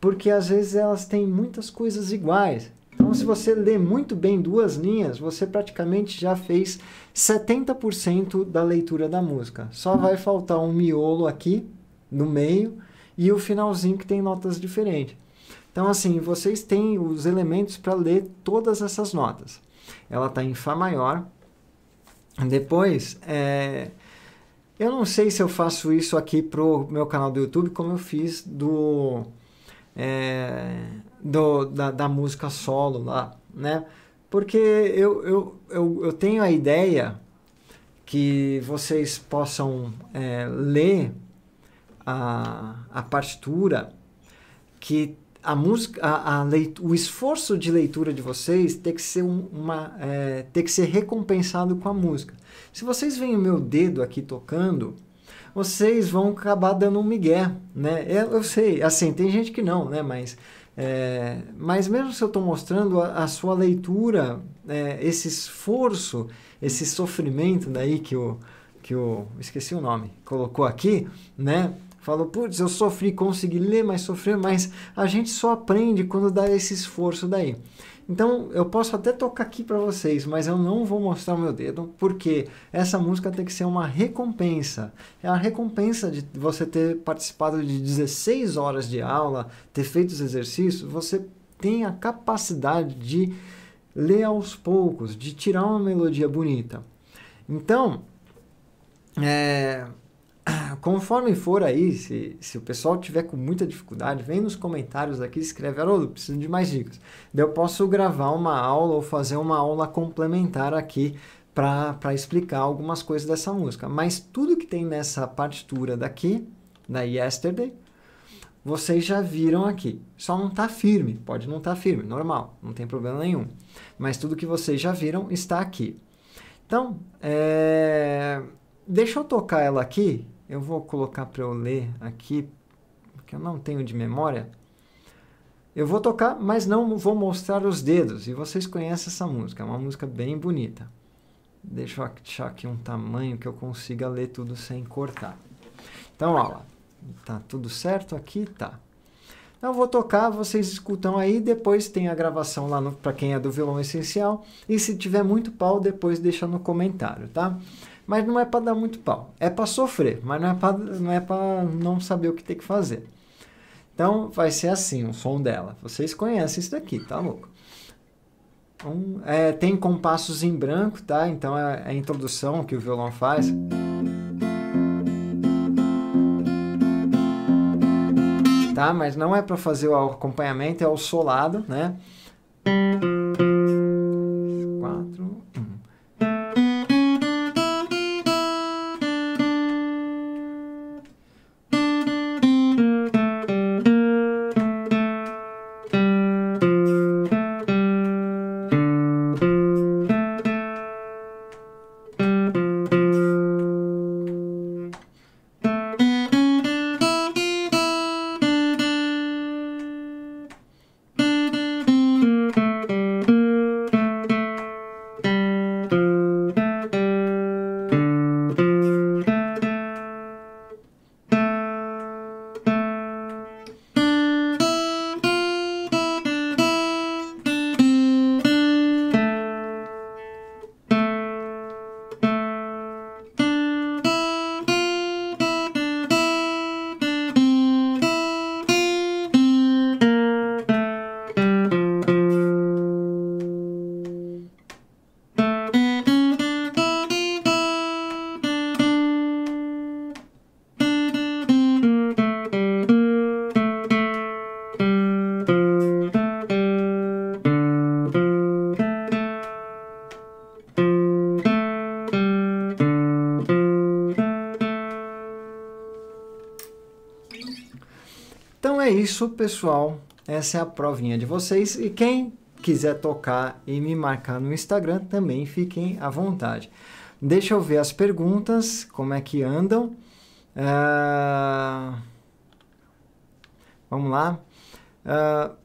porque às vezes elas têm muitas coisas iguais. Então, se você lê muito bem duas linhas, você praticamente já fez 70% da leitura da música. Só vai faltar um miolo aqui no meio e o finalzinho que tem notas diferentes. Então, assim, vocês têm os elementos para ler todas essas notas ela está em Fá maior. Depois, é, eu não sei se eu faço isso aqui para o meu canal do YouTube, como eu fiz do, é, do da, da, música solo lá, né? Porque eu, eu, eu, eu tenho a ideia que vocês possam é, ler a, a partitura que a música, a, a leit, o esforço de leitura de vocês tem que ser uma, é, tem que ser recompensado com a música. Se vocês veem o meu dedo aqui tocando, vocês vão acabar dando um migué, né? Eu, eu sei, assim, tem gente que não, né? Mas, é, mas mesmo se eu estou mostrando a, a, sua leitura, é, esse esforço, esse sofrimento daí que o, que o, esqueci o nome, colocou aqui, né? Falou, putz, eu sofri, consegui ler, mas sofrer, mas a gente só aprende quando dá esse esforço daí. Então, eu posso até tocar aqui para vocês, mas eu não vou mostrar o meu dedo, porque essa música tem que ser uma recompensa. É a recompensa de você ter participado de 16 horas de aula, ter feito os exercícios, você tem a capacidade de ler aos poucos, de tirar uma melodia bonita. Então, é, [clears throat] conforme for aí, se, se o pessoal tiver com muita dificuldade, vem nos comentários aqui, escreve, Haroldo, preciso de mais dicas. Daí eu posso gravar uma aula ou fazer uma aula complementar aqui para explicar algumas coisas dessa música. Mas tudo que tem nessa partitura daqui, da Yesterday, vocês já viram aqui. Só não está firme, pode não estar tá firme, normal, não tem problema nenhum. Mas tudo que vocês já viram está aqui. Então, é... deixa eu tocar ela aqui eu vou colocar para eu ler aqui, porque eu não tenho de memória. Eu vou tocar, mas não vou mostrar os dedos. E vocês conhecem essa música, é uma música bem bonita. Deixa eu achar aqui um tamanho que eu consiga ler tudo sem cortar. Então, olha lá. Tá tudo certo aqui? Tá. Então, eu vou tocar, vocês escutam aí, depois tem a gravação lá para quem é do violão essencial. E se tiver muito pau, depois deixa no comentário, tá? mas não é para dar muito pau. É para sofrer, mas não é para não, é não saber o que tem que fazer. Então vai ser assim o som dela. Vocês conhecem isso daqui, tá louco? Um, é, tem compassos em branco, tá? Então é, é a introdução que o violão faz. Tá? Mas não é para fazer o acompanhamento, é o solado, né? pessoal, essa é a provinha de vocês. E quem quiser tocar e me marcar no Instagram, também fiquem à vontade. Deixa eu ver as perguntas, como é que andam. Uh... Vamos lá. Uh...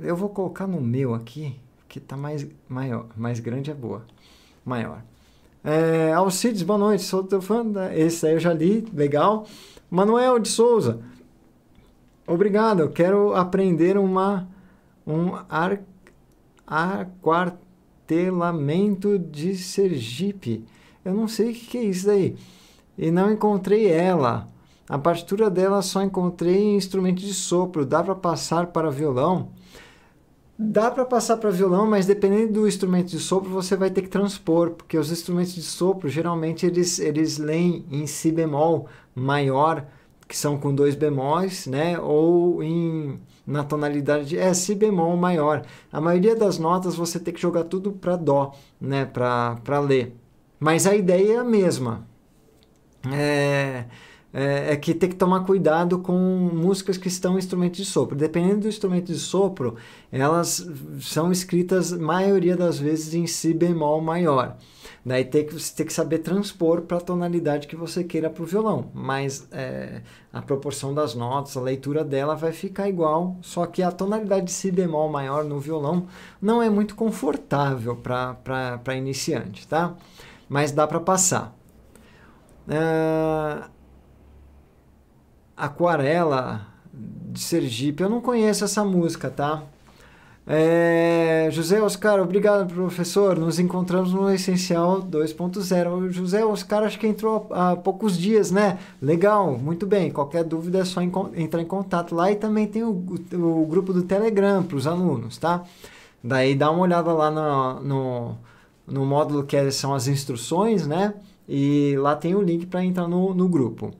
Eu vou colocar no meu aqui, que tá mais maior, mais grande é boa, maior. É, Alcides, boa noite, sou teu fã. Da... Né? Esse aí eu já li, legal. Manuel de Souza, Obrigado, eu quero aprender uma, um ar, aquartelamento de Sergipe. Eu não sei o que é isso daí. E não encontrei ela. A partitura dela só encontrei em instrumento de sopro. Dá para passar para violão? Dá para passar para violão, mas dependendo do instrumento de sopro, você vai ter que transpor, porque os instrumentos de sopro geralmente eles, eles leem em si bemol maior que são com dois bemóis, né? Ou em na tonalidade de é, si bemol maior. A maioria das notas você tem que jogar tudo para dó, né? Para ler. Mas a ideia é a mesma. É, é, é, que tem que tomar cuidado com músicas que estão em instrumento de sopro. Dependendo do instrumento de sopro, elas são escritas, maioria das vezes, em si bemol maior. Daí tem que, você tem que saber transpor para a tonalidade que você queira para o violão. Mas é, a proporção das notas, a leitura dela vai ficar igual, só que a tonalidade de si bemol maior no violão não é muito confortável para iniciante, tá? Mas dá para passar. Uh, aquarela de Sergipe, eu não conheço essa música, tá? É, José Oscar, obrigado, professor. Nos encontramos no Essencial 2.0. José Oscar, acho que entrou há poucos dias, né? Legal, muito bem. Qualquer dúvida é só entrar em contato lá. E também tem o, o, o grupo do Telegram para os alunos, tá? Daí dá uma olhada lá no, no, no, módulo que é, são as instruções, né? E lá tem o link para entrar no, no grupo.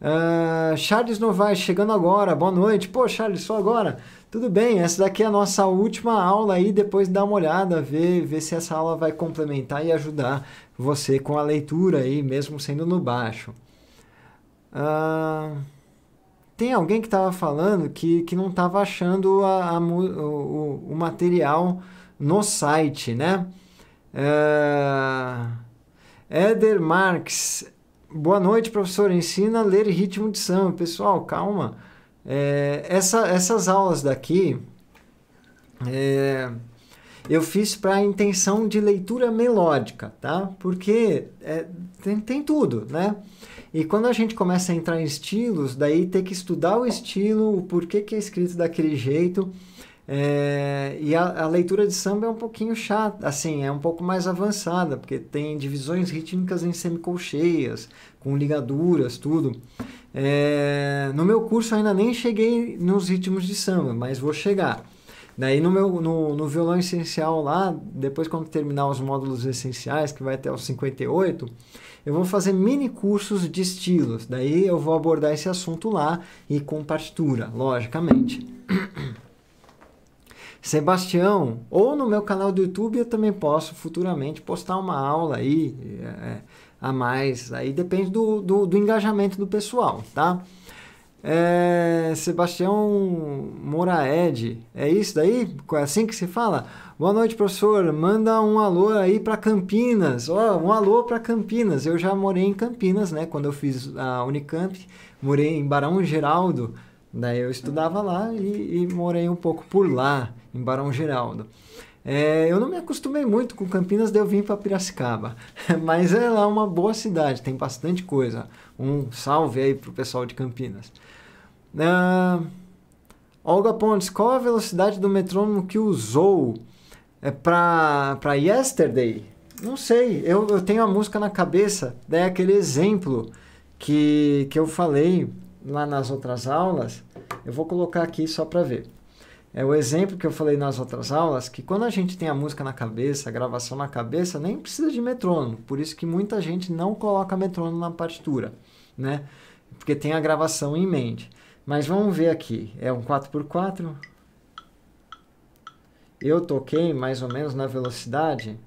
Uh, Charles Novaes chegando agora, boa noite. Pô, Charles, só agora. Tudo bem, essa daqui é a nossa última aula aí, depois dá uma olhada, ver ver se essa aula vai complementar e ajudar você com a leitura aí, mesmo sendo no baixo. Ah, tem alguém que estava falando que, que não estava achando a, a, o, o, material no site, né? Ah, Eder Marx, boa noite professor, ensina a ler ritmo de samba. Pessoal, calma é, essa, essas aulas daqui é, eu fiz para a intenção de leitura melódica, tá? Porque é, tem, tem tudo, né? E quando a gente começa a entrar em estilos, daí tem que estudar o estilo, o porquê que é escrito daquele jeito. É, e a, a, leitura de samba é um pouquinho chata, assim, é um pouco mais avançada, porque tem divisões rítmicas em semicolcheias, com ligaduras, tudo. É, no meu curso ainda nem cheguei nos ritmos de samba, mas vou chegar. Daí no, meu, no, no violão essencial lá, depois quando terminar os módulos essenciais, que vai até os 58, eu vou fazer mini cursos de estilos. Daí eu vou abordar esse assunto lá e com partitura, logicamente. [clears throat] Sebastião, ou no meu canal do YouTube eu também posso futuramente postar uma aula aí. É, é a mais. Aí depende do, do, do engajamento do pessoal, tá? É, Sebastião Moraed, é isso daí? É assim que se fala? Boa noite, professor. Manda um alô aí para Campinas. Ó, oh, um alô para Campinas. Eu já morei em Campinas, né? Quando eu fiz a Unicamp, morei em Barão Geraldo. Daí eu estudava lá e, e morei um pouco por lá, em Barão Geraldo. É, eu não me acostumei muito com Campinas, daí eu vim para Piracicaba. [laughs] Mas é lá uma boa cidade, tem bastante coisa. Um salve aí pro pessoal de Campinas. Ah, Olga Pontes, qual a velocidade do metrônomo que usou é para Yesterday? Não sei, eu, eu tenho a música na cabeça, daí é aquele exemplo que, que eu falei lá nas outras aulas. Eu vou colocar aqui só para ver. É o exemplo que eu falei nas outras aulas, que quando a gente tem a música na cabeça, a gravação na cabeça, nem precisa de metrônomo. Por isso que muita gente não coloca metrônomo na partitura, né? Porque tem a gravação em mente. Mas vamos ver aqui. É um 4x4. Eu toquei mais ou menos na velocidade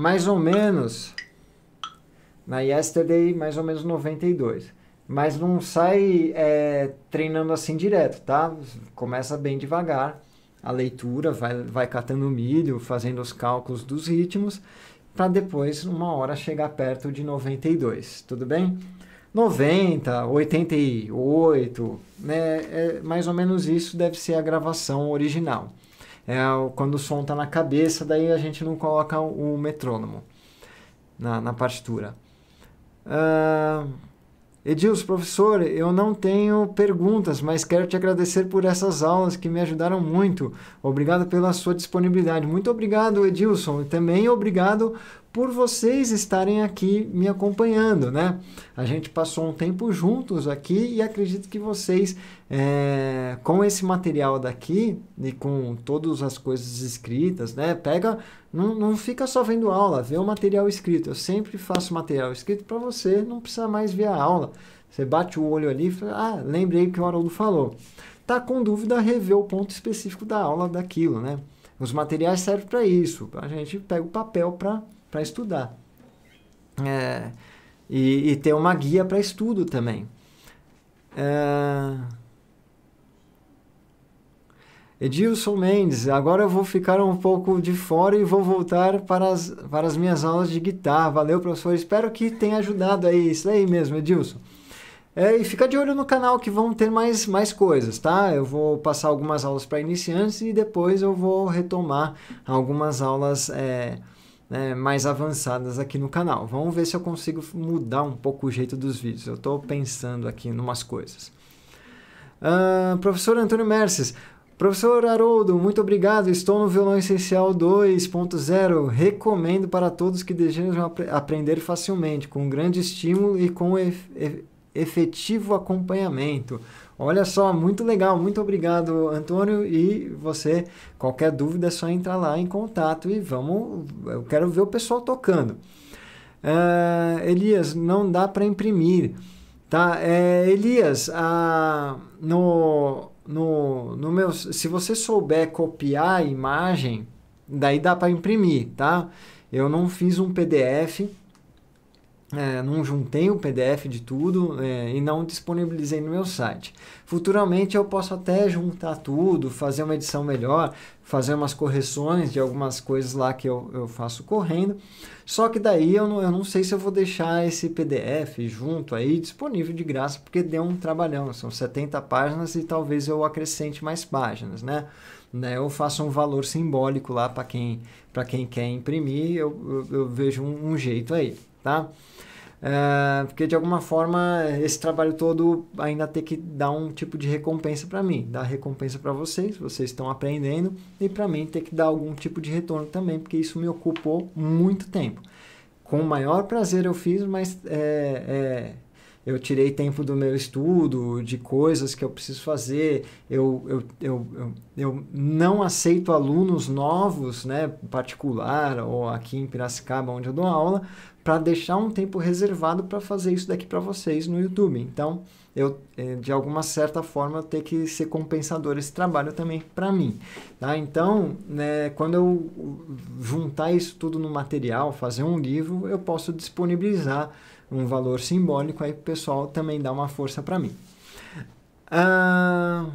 mais ou menos na Yesterday, mais ou menos 92. Mas não sai é, treinando assim direto, tá? Começa bem devagar a leitura, vai, vai catando milho, fazendo os cálculos dos ritmos, para depois, uma hora, chegar perto de 92, tudo bem? 90, 88, né? É mais ou menos isso deve ser a gravação original é quando o som está na cabeça, daí a gente não coloca o, metrônomo na, na partitura. Uh, Edilson, professor, eu não tenho perguntas, mas quero te agradecer por essas aulas que me ajudaram muito. Obrigado pela sua disponibilidade. Muito obrigado, Edilson. E também obrigado por vocês estarem aqui me acompanhando, né? A gente passou um tempo juntos aqui e acredito que vocês, é, com esse material daqui e com todas as coisas escritas, né? Pega, não, não fica só vendo aula, vê o material escrito. Eu sempre faço material escrito para você, não precisa mais ver a aula. Você bate o olho ali e fala, ah, lembrei que o Haroldo falou. Tá com dúvida, revê o ponto específico da aula daquilo, né? Os materiais servem para isso. A gente pega o papel para para estudar. É, e, e, ter uma guia para estudo também. É... Edilson Mendes, agora eu vou ficar um pouco de fora e vou voltar para as, para as minhas aulas de guitarra. Valeu, professor. Espero que tenha ajudado aí. Isso aí mesmo, Edilson. É, e fica de olho no canal que vão ter mais, mais coisas, tá? Eu vou passar algumas aulas para iniciantes e depois eu vou retomar algumas aulas é, né, mais avançadas aqui no canal. Vamos ver se eu consigo mudar um pouco o jeito dos vídeos. Eu estou pensando aqui em umas coisas. Uh, professor Antônio Merces, Professor Haroldo, muito obrigado. Estou no Violão Essencial 2.0. Recomendo para todos que desejam ap aprender facilmente, com grande estímulo e com ef efetivo acompanhamento. Olha só, muito legal, muito obrigado, Antônio. E você, qualquer dúvida, é só entrar lá em contato e vamos. Eu quero ver o pessoal tocando. Uh, Elias, não dá para imprimir, tá? É, Elias, no, no, no meu, se você souber copiar a imagem, daí dá para imprimir, tá? Eu não fiz um PDF é, não juntei o PDF de tudo é, e não disponibilizei no meu site. Futuramente eu posso até juntar tudo, fazer uma edição melhor, fazer umas correções de algumas coisas lá que eu, eu faço correndo. Só que daí eu não, eu não sei se eu vou deixar esse PDF junto aí disponível de graça, porque deu um trabalhão. São 70 páginas e talvez eu acrescente mais páginas, né? né, eu faço um valor simbólico lá para quem, quem quer imprimir, eu, eu, eu vejo um, um, jeito aí tá? É, porque de alguma forma esse trabalho todo ainda tem que dar um tipo de recompensa para mim, dar recompensa para vocês, vocês estão aprendendo e para mim tem que dar algum tipo de retorno também, porque isso me ocupou muito tempo. Com o maior prazer eu fiz, mas é, é, eu tirei tempo do meu estudo, de coisas que eu preciso fazer, eu, eu, eu, eu, eu não aceito alunos novos, né, particular ou aqui em Piracicaba, onde eu dou aula, para deixar um tempo reservado para fazer isso daqui para vocês no YouTube. Então, eu eh, de alguma certa forma ter que ser compensador esse trabalho também para mim, tá? Então, né, quando eu juntar isso tudo no material, fazer um livro, eu posso disponibilizar um valor simbólico aí pessoal também dá uma força para mim. Ah,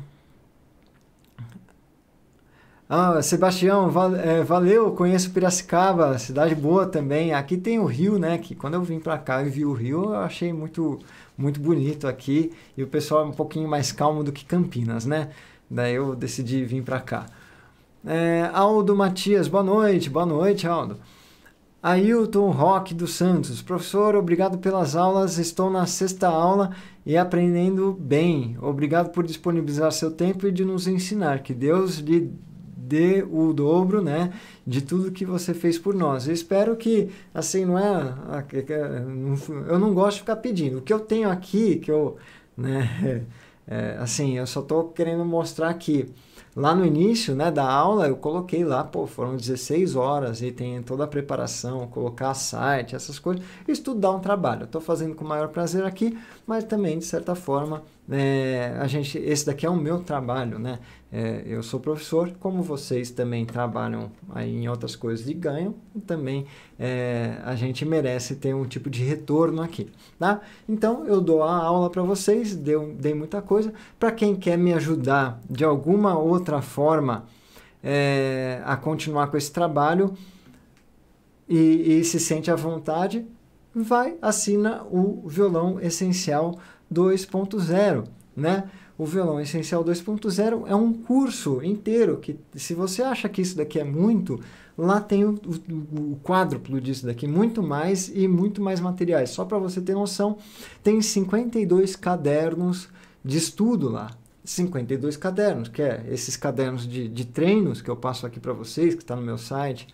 ah, Sebastião, é, valeu, conheço Piracicaba, cidade boa também. Aqui tem o rio, né? Que quando eu vim para cá e vi o rio, eu achei muito, muito bonito aqui. E o pessoal é um pouquinho mais calmo do que Campinas, né? Daí eu decidi vir para cá. É, Aldo Matias, boa noite, boa noite, Aldo. Ailton Roque dos Santos, professor, obrigado pelas aulas, estou na sexta aula e aprendendo bem. Obrigado por disponibilizar seu tempo e de nos ensinar. Que Deus lhe dê o dobro, né, de tudo que você fez por nós. Eu espero que, assim, não é, eu não gosto de ficar pedindo. O que eu tenho aqui, que eu, né, [laughs] é, assim, eu só estou querendo mostrar que lá no início, né, da aula, eu coloquei lá, pô, foram 16 horas e tem toda a preparação, colocar site, essas coisas. Isso tudo dá um trabalho. Eu estou fazendo com o maior prazer aqui, mas também, de certa forma, é, a gente, esse daqui é o meu trabalho, né? É, eu sou professor, como vocês também trabalham em outras coisas e ganham, também é, a gente merece ter um tipo de retorno aqui, tá? Então, eu dou a aula para vocês, deu, dei muita coisa. Para quem quer me ajudar de alguma outra forma é, a continuar com esse trabalho, e, e, se sente à vontade, vai, assina o violão essencial 2.0, né? O violão essencial 2.0 é um curso inteiro que, se você acha que isso daqui é muito, lá tem o, o, o quádruplo disso daqui, muito mais e muito mais materiais. Só para você ter noção, tem 52 cadernos de estudo lá, 52 cadernos, que é esses cadernos de, de treinos que eu passo aqui para vocês, que está no meu site,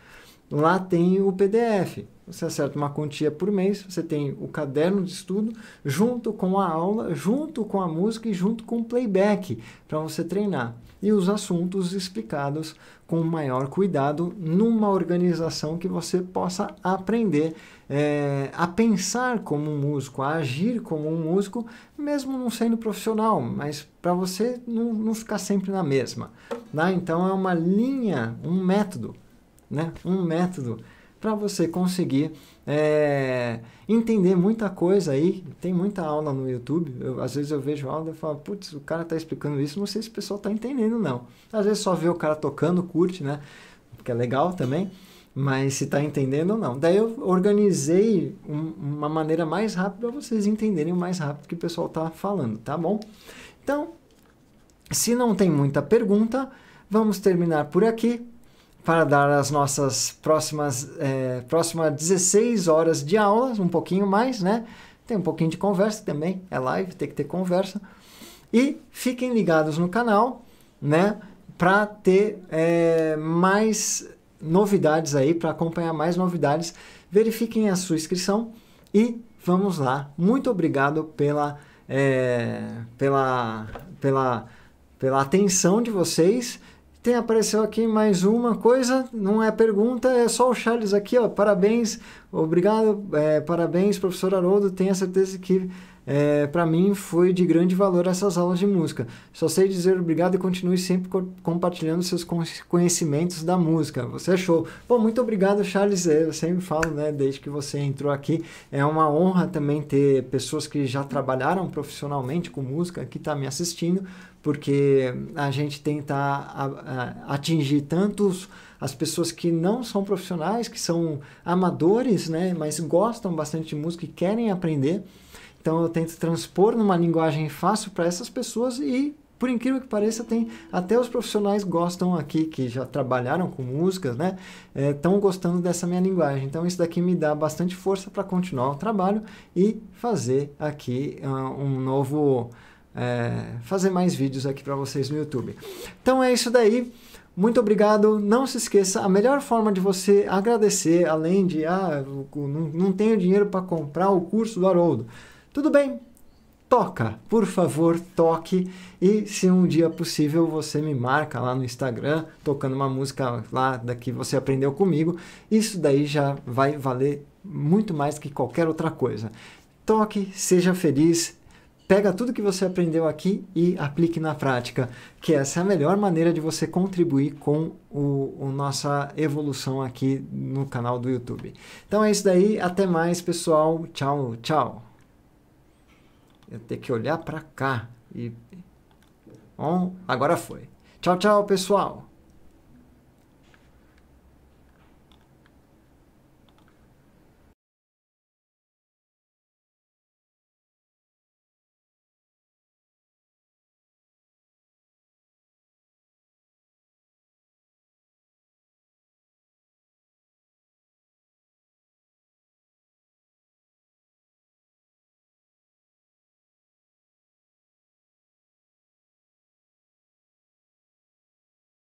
Lá tem o PDF. Você acerta uma quantia por mês, você tem o caderno de estudo, junto com a aula, junto com a música e junto com o playback para você treinar. E os assuntos explicados com maior cuidado numa organização que você possa aprender é, a pensar como um músico, a agir como um músico, mesmo não sendo profissional, mas para você não, não ficar sempre na mesma. Né? Então é uma linha, um método né? um método para você conseguir é, entender muita coisa aí. Tem muita aula no YouTube. Eu, às vezes eu vejo aula e falo, putz, o cara está explicando isso, não sei se o pessoal está entendendo, não. Às vezes só vê o cara tocando, curte, né? Porque é legal também, mas se está entendendo ou não. Daí eu organizei um, uma maneira mais rápida para vocês entenderem o mais rápido que o pessoal está falando, tá bom? Então, se não tem muita pergunta, vamos terminar por aqui para dar as nossas próximas é, próxima 16 horas de aulas, um pouquinho mais, né? Tem um pouquinho de conversa também, é live, tem que ter conversa. E fiquem ligados no canal, né? Para ter é, mais novidades aí, para acompanhar mais novidades, verifiquem a sua inscrição e vamos lá. Muito obrigado pela, é, pela, pela, pela atenção de vocês. Tem apareceu aqui mais uma coisa, não é pergunta, é só o Charles aqui, ó. Parabéns, obrigado, é, parabéns, professor Haroldo. Tenho a certeza que é, para mim foi de grande valor essas aulas de música. Só sei dizer obrigado e continue sempre co compartilhando seus conhecimentos da música. Você é show. Bom, muito obrigado, Charles. É, eu sempre falo, né, desde que você entrou aqui, é uma honra também ter pessoas que já trabalharam profissionalmente com música que tá me assistindo, porque a gente tenta atingir tantos as pessoas que não são profissionais, que são amadores, né, mas gostam bastante de música e querem aprender. Então eu tento transpor numa linguagem fácil para essas pessoas e por incrível que pareça, tem até os profissionais gostam aqui, que já trabalharam com músicas, né? Estão eh, é, gostando dessa minha linguagem. Então, isso daqui me dá bastante força para continuar o trabalho e fazer aqui uh, um novo. É, fazer mais vídeos aqui para vocês no YouTube. Então é isso daí. Muito obrigado. Não se esqueça, a melhor forma de você agradecer, além de ah, não, não tenho dinheiro para comprar o curso do Haroldo tudo bem, toca, por favor, toque. E se um dia possível você me marca lá no Instagram, tocando uma música lá da que você aprendeu comigo, isso daí já vai valer muito mais que qualquer outra coisa. Toque, seja feliz, pega tudo que você aprendeu aqui e aplique na prática, que essa é a melhor maneira de você contribuir com o, o nossa evolução aqui no canal do YouTube. Então é isso daí, até mais pessoal, tchau, tchau. Eu tenho que olhar para cá. E. On, agora foi. Tchau, tchau, pessoal.